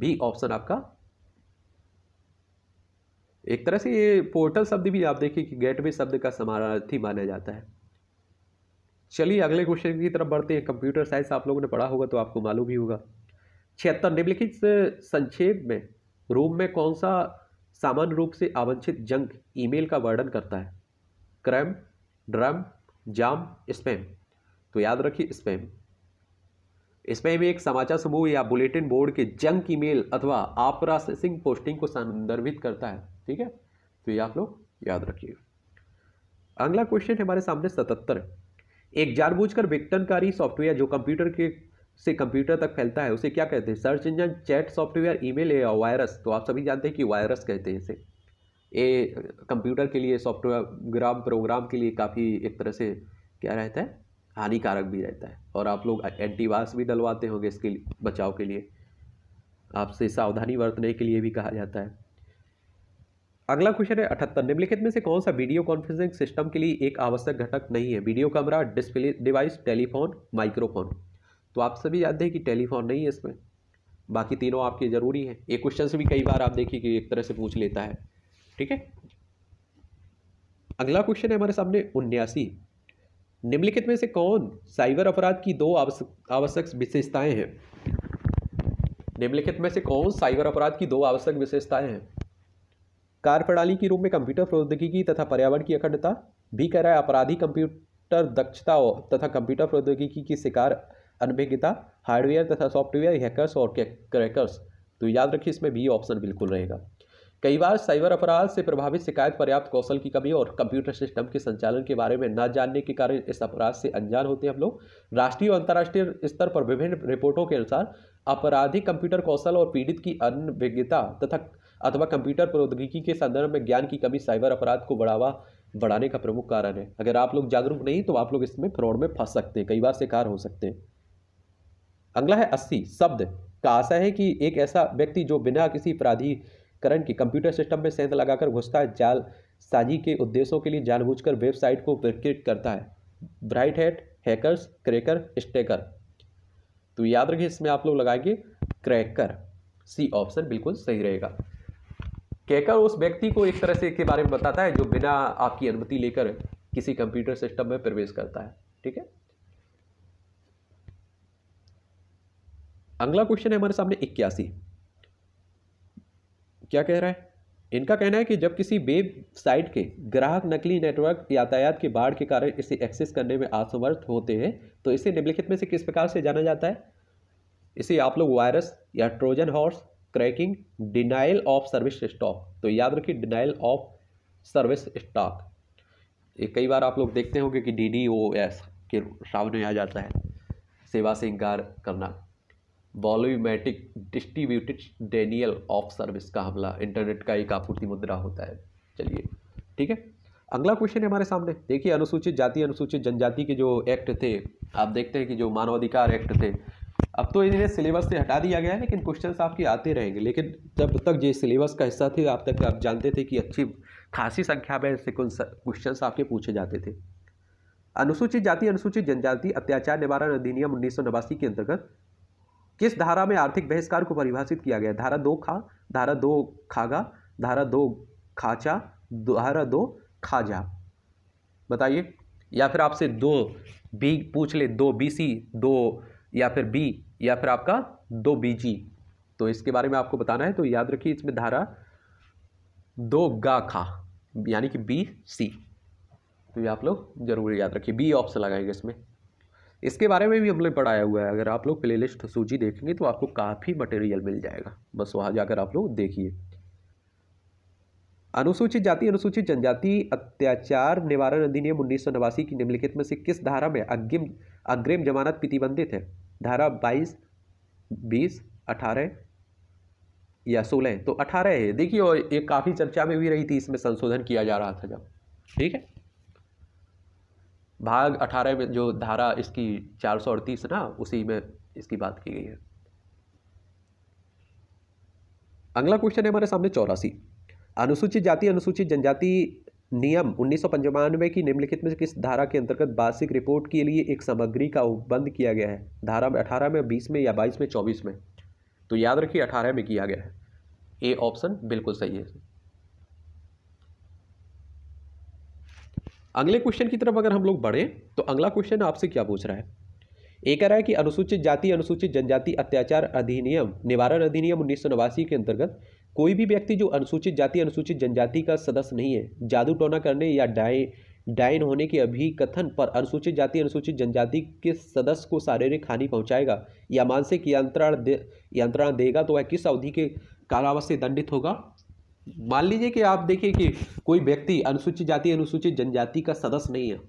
भी ऑप्शन आपका एक तरह से ये पोर्टल शब्द भी आप देखिए कि गेटवे शब्द का समानार्थी माना जाता है चलिए अगले क्वेश्चन की तरफ बढ़ते हैं कंप्यूटर साइंस आप लोगों ने पढ़ा होगा तो आपको मालूम ही होगा छिहत्तर निम्नलिखित संक्षेप में रूम में कौन सा सामान्य रूप से आवंछित जंक ईमेल का वर्णन करता है क्रैम ड्रम जाम स्पैम तो याद रखिए स्पैम स्पैम एक समाचार समूह या बुलेटिन बोर्ड के जंक ईमेल अथवा अप्रासेसिंग पोस्टिंग को संदर्भित करता है ठीक है तो ये आप लोग याद रखिए अगला क्वेश्चन हमारे सामने सतहत्तर एक जानबूझकर विघटनकारी सॉफ्टवेयर जो कंप्यूटर के से कंप्यूटर तक फैलता है उसे क्या कहते हैं search engine chat software email या वायरस तो आप सभी जानते हैं कि वायरस कहते हैं इसे ये कंप्यूटर के लिए सॉफ्टवेयर ग्राम प्रोग्राम के लिए काफ़ी एक तरह से क्या रहता है हानिकारक भी रहता है और आप लोग एंटीवायरस भी डलवाते होंगे इसके बचाव के लिए आपसे सावधानी बरतने के लिए भी कहा जाता है अगला क्वेश्चन है अठहत्तर निम्नलिखित में से कौन सा वीडियो कॉन्फ्रेंसिंग सिस्टम के लिए एक आवश्यक घटक नहीं है video camera display device telephone microphone तो आप सभी जानते हैं कि टेलीफोन नहीं है इसमें बाकी तीनों आपके ज़रूरी हैं एक क्वेश्चन से भी कई बार आप देखिए कि एक तरह से पूछ लेता है ठीक है अगला क्वेश्चन है हमारे सामने उन्यासी निम्नलिखित में से कौन साइबर अपराध की दो आवश्यक विशेषताएं हैं निम्नलिखित में से कौन साइबर अपराध की दो आवश्यक विशेषताएं हैं कार्य प्रणाली के रूप में कंप्यूटर प्रौद्योगिकी तथा पर्यावरण की अखंडता भी कह रहा है अपराधी कंप्यूटर दक्षता तथा कंप्यूटर प्रौद्योगिकी की शिकार अनभिज्ञता हार्डवेयर तथा सॉफ्टवेयर हैकर्स और क्रैकर्स तो याद रखिए इसमें बी ऑप्शन बिल्कुल रहेगा कई बार साइबर अपराध से प्रभावित शिकायत पर्याप्त कौशल की कमी और कंप्यूटर सिस्टम के संचालन के बारे में न जानने के कारण इस अपराध से अनजान होते हैं हम लोग राष्ट्रीय और अंतर्राष्ट्रीय स्तर पर विभिन्न रिपोर्टों के अनुसार आपराधिक कंप्यूटर कौशल और पीड़ित की अनभिज्ञता तथा अथवा कंप्यूटर प्रौद्योगिकी के संदर्भ में ज्ञान की कमी साइबर अपराध को बढ़ावा बढ़ाने का प्रमुख कारण है अगर आप लोग जागरूक नहीं तो आप लोग इसमें फ्रॉड में फंस सकते हैं कई बार शिकार हो सकते हैं अगला है अस्सी शब्द का आशा है कि एक ऐसा व्यक्ति जो बिना किसी प्राधिकरण के कंप्यूटर सिस्टम में सेंध लगाकर घुसता है जाल साजी के उद्देश्यों के लिए जानबूझकर वेबसाइट को ब्रिकेट करता है bright head hackers cracker stalker तो याद रखिए इसमें आप लोग लगाएंगे क्रैकर सी ऑप्शन बिल्कुल सही रहेगा कैकर उस व्यक्ति को एक तरह से के बारे में बताता है जो बिना आपकी अनुमति लेकर किसी कंप्यूटर सिस्टम में प्रवेश करता है ठीक है अगला क्वेश्चन है हमारे सामने इक्यासी क्या कह रहा है इनका कहना है कि जब किसी वेबसाइट साइट के ग्राहक नकली नेटवर्क यातायात की बाढ़ के कारण इसे एक्सेस करने में असमर्थ होते हैं तो इसे निम्नलिखित में से किस प्रकार से जाना जाता है इसे आप लोग वायरस या trojan horse cracking denial of service stock तो याद रखिए डिनाइल ऑफ सर्विस स्टॉक ये कई बार आप लोग देखते होंगे कि डी डी के सामने आ जाता है सेवा से इनकार करना volumetric distributed denial of service का हमला इंटरनेट का एक आपूर्ति मुद्रा होता है चलिए ठीक है अगला क्वेश्चन है हमारे सामने देखिए अनुसूचित जाति अनुसूचित जनजाति के जो एक्ट थे आप देखते हैं कि जो मानवाधिकार एक्ट थे अब तो इन्हें सिलेबस से हटा दिया गया है लेकिन क्वेश्चंस आपके आते रहेंगे लेकिन जब तक ये सिलेबस का हिस्सा थे आप तक आप जानते थे कि अच्छी खासी संख्या में ऐसे क्वेश्चंस आपके पूछे जाते थे अनुसूचित जाति अनुसूचित जनजाति अत्याचार निवारण अधिनियम उन्नीस के अंतर्गत किस धारा में आर्थिक बहिष्कार को परिभाषित किया गया धारा दो खा धारा दो खागा धारा दो खाचा धारा दो खाजा बताइए या फिर आपसे दो बी पूछ ले दो बी सी दो या फिर बी या फिर आपका दो बी जी तो इसके बारे में आपको बताना है तो याद रखिए इसमें धारा दो गा खा यानी कि बी सी तो ये आप लोग जरूर याद रखिए बी ऑप्शन लगाएगा इसमें इसके बारे में भी हमने पढ़ाया हुआ है अगर आप लोग प्ले लिस्ट सूची देखेंगे तो आपको काफ़ी मटेरियल मिल जाएगा बस वहाँ जाकर आप लोग देखिए अनुसूचित जाति अनुसूचित जनजाति अत्याचार निवारण अधिनियम उन्नीस सौ नवासी की निम्नलिखित में से किस धारा में अग्रिम अग्रिम जमानत प्रतिबंधित है धारा बाईस बीस अठारह या सोलह तो अठारह है देखिए और ये काफ़ी चर्चा में भी रही थी इसमें संशोधन किया जा रहा था जब ठीक है भाग अठारह में जो धारा इसकी चार सौ अड़तीस ना उसी में इसकी बात की गई है अगला क्वेश्चन है हमारे सामने चौरासी अनुसूचित जाति अनुसूचित जनजाति नियम उन्नीस की निम्नलिखित में किस धारा के अंतर्गत वार्षिक रिपोर्ट के लिए एक सामग्री का उपबंध किया गया है धारा में अठारह में बीस में या बाईस में चौबीस में तो याद रखिए अठारह में किया गया है ए ऑप्शन बिल्कुल सही है अगले क्वेश्चन की तरफ अगर हम लोग बढ़ें तो अगला क्वेश्चन आपसे क्या पूछ रहा है एक कह रहा है कि अनुसूचित जाति अनुसूचित जनजाति अत्याचार अधिनियम निवारण अधिनियम उन्नीस के अंतर्गत कोई भी व्यक्ति जो अनुसूचित जाति अनुसूचित जनजाति का सदस्य नहीं है जादू टोना करने या डाय डायन होने के अभी कथन पर अनुसूचित जाति अनुसूचित जनजाति के सदस्य को शारीरिक हानि पहुंचाएगा या मानसिक यंत्रणा दे यंत्रणा देगा तो वह किस अवधि के कालावधि से दंडित होगा मान लीजिए कि आप देखिए कि कोई व्यक्ति अनुसूचित जाति अनुसूचित जनजाति का सदस्य नहीं है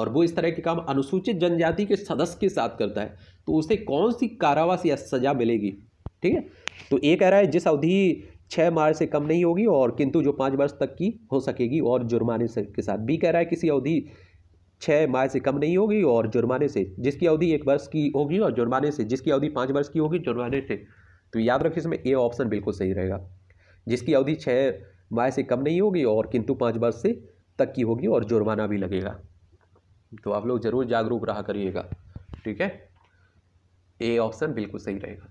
और वो इस तरह के काम अनुसूचित जनजाति के सदस्य के साथ करता है तो उसे कौन सी कारावास या सजा मिलेगी ठीक है तो ये कह रहा है जिस अवधि छः मार्च से कम नहीं होगी और किंतु जो पाँच वर्ष तक की हो सकेगी और जुर्माने के साथ भी कह रहा है किसी अवधि छः मार्च से कम नहीं होगी और जुर्माने से जिसकी अवधि एक वर्ष की होगी और जुर्माने से जिसकी अवधि पाँच वर्ष की होगी जुर्माने से तो याद रखिए इसमें ए ऑप्शन बिल्कुल सही रहेगा जिसकी अवधि छः माह से कम नहीं होगी और किंतु पाँच वर्ष से तक की होगी और जुर्माना भी लगेगा तो आप लोग ज़रूर जागरूक रहा करिएगा ठीक है ए ऑप्शन बिल्कुल सही रहेगा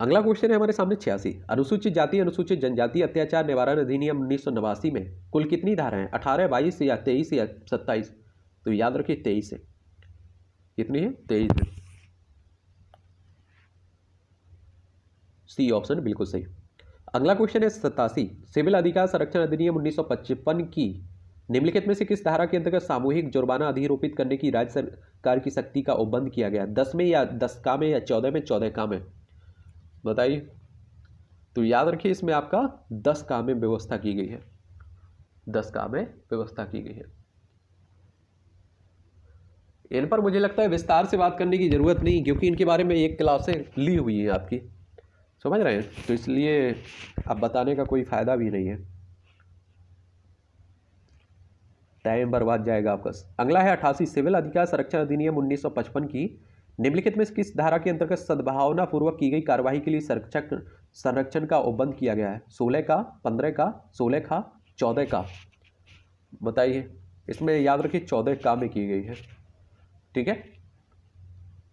अगला क्वेश्चन है हमारे सामने छियासी अनुसूचित जाति अनुसूचित जनजाति अत्याचार निवारण अधिनियम उन्नीस में कुल कितनी धाराएं अठारह बाईस या तेईस या सत्ताईस तो याद रखिए तेईस है कितनी है तेईस है सी ऑप्शन बिल्कुल सही अगला क्वेश्चन है सतासी सिविल अधिकार संरक्षण अधिनियम उन्नीस की निम्नलिखित में से किस धारा के अंतर्गत सामूहिक जुर्माना अधिरोपित करने की राज्य सरकार की शक्ति का उपबंध किया गया दस में या दस का में या चौदह में चौदह का में बताइए तो याद रखिए इसमें आपका दस का में व्यवस्था की गई है दस का में व्यवस्था की गई है इन पर मुझे लगता है विस्तार से बात करने की जरूरत नहीं क्योंकि इनके बारे में एक क्लासें ली हुई है आपकी समझ रहे हैं तो इसलिए अब बताने का कोई फ़ायदा भी नहीं है टाइम बर्बाद जाएगा आपका अगला है अठासी सिविल अधिकार संरक्षण अधिनियम 1955 की निम्नलिखित में किस धारा के अंतर्गत सद्भावनापूर्वक की गई कार्यवाही के लिए संरक्षक संरक्षण का उपबंध किया गया है सोलह का पंद्रह का सोलह का चौदह का बताइए इसमें याद रखिए चौदह का में की गई है ठीक है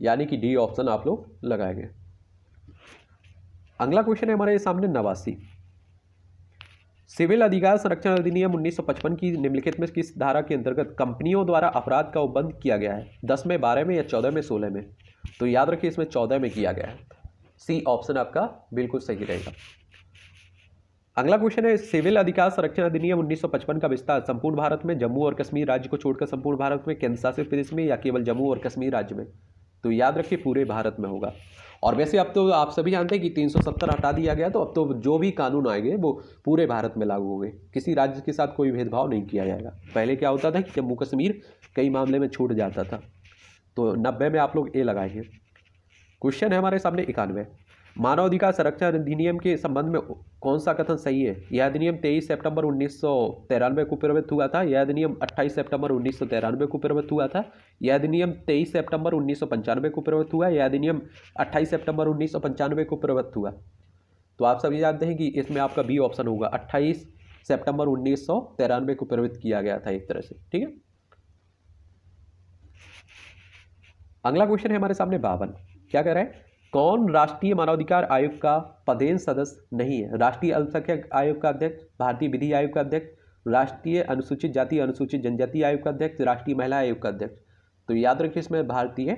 यानी कि डी ऑप्शन आप लोग लगाएंगे अगला क्वेश्चन है हमारे सामने नवासी सिविल अधिकार संरक्षण अधिनियम 1955 की निम्नलिखित में किस धारा के अंतर्गत कंपनियों द्वारा अपराध का उपबंध किया गया है दस में बारह में या चौदह में सोलह में तो याद रखिए इसमें चौदह में किया गया है सी ऑप्शन आपका बिल्कुल सही रहेगा अगला क्वेश्चन है सिविल अधिकार संरक्षण अधिनियम 1955 का विस्तार संपूर्ण भारत में जम्मू और कश्मीर राज्य को छोड़कर संपूर्ण भारत में केंद्र शासित प्रदेश में या केवल जम्मू और कश्मीर राज्य में तो याद रखिए पूरे भारत में होगा और वैसे अब तो आप सभी जानते हैं कि तीन हटा दिया गया तो अब तो जो भी कानून आएंगे वो पूरे भारत में लागू होंगे किसी राज्य के साथ कोई भेदभाव नहीं किया जाएगा पहले क्या होता था कि जम्मू कश्मीर कई मामले में छूट जाता था तो नब्बे में आप लोग ए लगाएंगे क्वेश्चन है हमारे सामने इक्यानवे मानवाधिकार संरक्षण अधिनियम के संबंध में कौन सा कथन सही है यह अधिनियम 23 सितंबर उन्नीस को प्रवृत्त हुआ था यह अधिनियम 28 सितंबर उन्नीस को प्रवृत्त हुआ था यह अधिनियम 23 सितंबर उन्नीस को प्रवृत्त हुआ यह अधिनियम 28 सितंबर उन्नीस को प्रवृत्त हुआ तो आप सभी जानते हैं कि इसमें आपका बी ऑप्शन होगा अट्ठाईस सेप्टेम्बर उन्नीस को प्रवृत्त किया गया था एक तरह से ठीक है अगला क्वेश्चन है हमारे सामने बावन क्या कह रहे हैं कौन राष्ट्रीय मानवाधिकार आयोग का पदेन सदस्य नहीं है राष्ट्रीय अल्पसंख्यक आयोग का अध्यक्ष भारतीय विधि आयोग का अध्यक्ष राष्ट्रीय अनुसूचित जाति अनुसूचित जनजाति आयोग का अध्यक्ष राष्ट्रीय महिला आयोग का अध्यक्ष तो याद रखिए इसमें भारतीय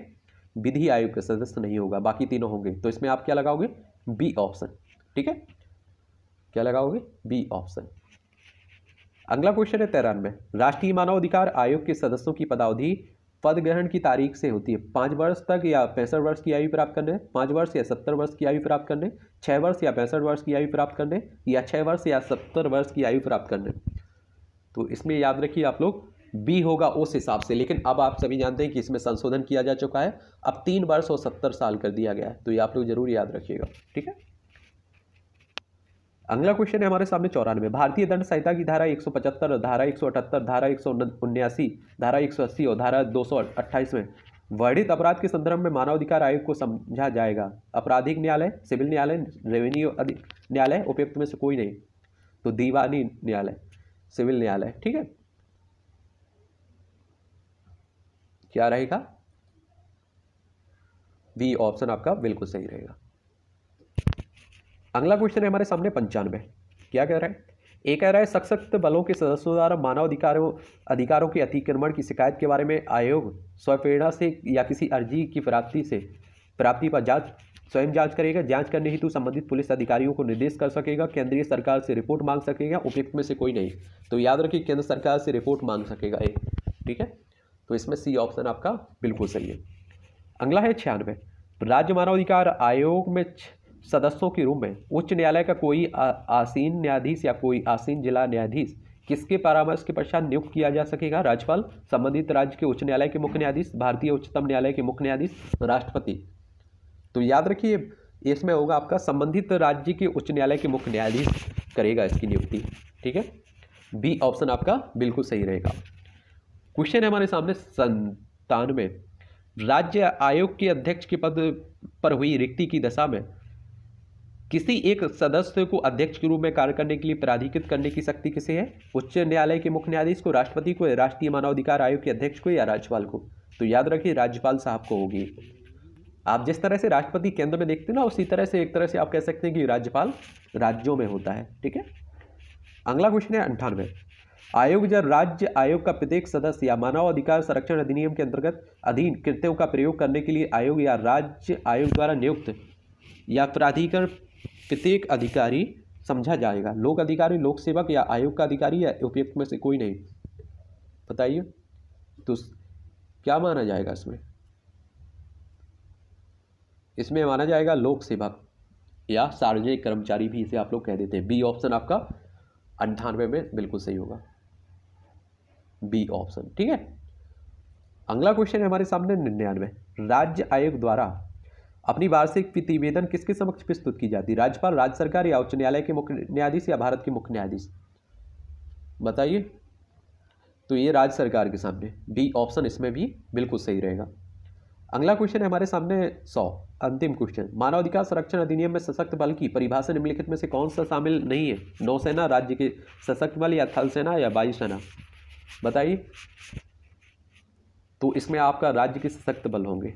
विधि आयोग का सदस्य नहीं होगा बाकी तीनों होंगे तो इसमें आप क्या लगाओगे बी ऑप्शन ठीक है क्या लगाओगे बी ऑप्शन अगला क्वेश्चन है तेरानवे राष्ट्रीय मानवाधिकार आयोग के सदस्यों की पदावधि पद ग्रहण की तारीख से होती है पाँच वर्ष तक या पैंसठ वर्ष की आयु प्राप्त करने पाँच वर्ष या सत्तर वर्ष की आयु प्राप्त करने छः वर्ष या पैंसठ वर्ष की आयु प्राप्त करने या छः वर्ष या सत्तर वर्ष की आयु प्राप्त करने तो इसमें याद रखिए आप लोग बी होगा उस हिसाब से लेकिन अब आप सभी जानते हैं कि इसमें संशोधन किया जा चुका है अब तीन वर्ष और सत्तर साल कर दिया गया है तो ये आप लोग जरूर याद रखिएगा ठीक है अगला क्वेश्चन है हमारे सामने चौरानवे भारतीय दंड संहिता की धारा 175, धारा 178, धारा एक धारा 180 और धारा 228 में वर्णित अपराध के संदर्भ में मानवाधिकार आयोग को समझा जाएगा आपराधिक न्यायालय सिविल न्यायालय रेवेन्यू न्यायालय उपयुक्त में से कोई नहीं तो दीवानी न्यायालय सिविल न्यायालय ठीक है क्या रहेगा बी ऑप्शन आपका बिल्कुल सही रहेगा अगला क्वेश्चन है हमारे सामने पंचानवे क्या कह रहा है एक कह रहा है सशक्त बलों के सदस्यों द्वारा मानव अधिकारों अधिकारों के अतिक्रमण की शिकायत के बारे में आयोग स्वप्रेरणा से या किसी अर्जी की प्राप्ति से प्राप्ति पर जांच स्वयं जांच करेगा जांच करने हेतु संबंधित पुलिस अधिकारियों को निर्देश कर सकेगा केंद्रीय सरकार से रिपोर्ट मांग सकेगा उपयुक्त में से कोई नहीं तो याद रखिए केंद्र सरकार से रिपोर्ट मांग सकेगा ए ठीक है तो इसमें सी ऑप्शन आपका बिल्कुल सही है अगला है छियानवे राज्य मानवाधिकार आयोग में सदस्यों के रूप में उच्च न्यायालय का कोई आसीन न्यायाधीश या कोई आसीन जिला न्यायाधीश किसके परामर्श के पश्चात नियुक्त किया जा सकेगा राज्यपाल संबंधित राज्य के उच्च न्यायालय के मुख्य न्यायाधीश भारतीय उच्चतम न्यायालय के मुख्य न्यायाधीश राष्ट्रपति तो याद रखिए इसमें होगा आपका संबंधित राज्य के उच्च न्यायालय के मुख्य न्यायाधीश करेगा इसकी नियुक्ति ठीक है बी ऑप्शन आपका बिल्कुल सही रहेगा क्वेश्चन है हमारे सामने संतानवे राज्य आयोग के अध्यक्ष के पद पर हुई रिक्ति की दशा में किसी एक सदस्य को अध्यक्ष के रूप में कार्य करने के लिए प्राधिकृत करने की शक्ति किसे है उच्च न्यायालय के मुख्य न्यायाधीश को राष्ट्रपति को राष्ट्रीय मानवाधिकार आयोग के अध्यक्ष को या राज्यपाल को तो याद रखिए राज्यपाल साहब को होगी आप जिस तरह से राष्ट्रपति केंद्र में देखते ना उसी तरह से एक तरह से आप कह सकते हैं कि राज्यपाल राज्यों में होता है ठीक है अगला क्वेश्चन है अंठानवे आयोग जब राज्य आयोग का प्रत्येक सदस्य या मानव अधिकार संरक्षण अधिनियम के अंतर्गत अधीन कृत्यों का प्रयोग करने के लिए आयोग या राज्य आयोग द्वारा नियुक्त या प्राधिकरण प्रत्येक अधिकारी समझा जाएगा लोक अधिकारी लोक सेवक या आयोग का अधिकारी या उपयुक्त में से कोई नहीं बताइए तो क्या माना जाएगा इसमें इसमें माना जाएगा लोक सेवक या सार्वजनिक कर्मचारी भी इसे आप लोग कह देते हैं बी ऑप्शन आपका अंठानवे में बिल्कुल सही होगा बी ऑप्शन ठीक है अगला क्वेश्चन है हमारे सामने निन्यानवे राज्य आयोग द्वारा अपनी वार्षिक प्रतिवेदन किसके समक्ष प्रस्तुत की जाती है राज्यपाल राज्य सरकार या उच्च न्यायालय के मुख्य न्यायाधीश या भारत के मुख्य न्यायाधीश बताइए तो ये राज्य सरकार के सामने बी ऑप्शन इसमें भी बिल्कुल सही रहेगा अगला क्वेश्चन है हमारे सामने सौ अंतिम क्वेश्चन मानवाधिकार संरक्षण अधिनियम में सशक्त बल की परिभाषा निम्नलिखित में से कौन सा शामिल नहीं है नौसेना राज्य के सशक्त बल या थल सेना या वायुसेना बताइए तो इसमें आपका राज्य के सशक्त बल होंगे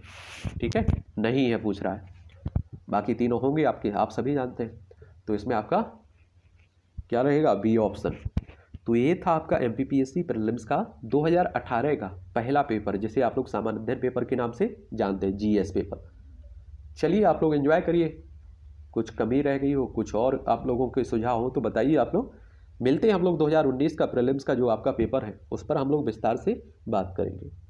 ठीक है नहीं है पूछ रहा है बाकी तीनों होंगे आपके आप सभी जानते हैं तो इसमें आपका क्या रहेगा बी ऑप्शन तो ये था आपका M P P S C prelims का 2018 का पहला पेपर जिसे आप लोग सामान्य अध्ययन पेपर के नाम से जानते हैं जी एस पेपर चलिए आप लोग एंजॉय करिए कुछ कमी रह गई हो कुछ और आप लोगों के सुझाव हो तो बताइए आप लोग मिलते हैं हम लोग 2019 का प्रिलिम्स का जो आपका पेपर है उस पर हम लोग विस्तार से बात करेंगे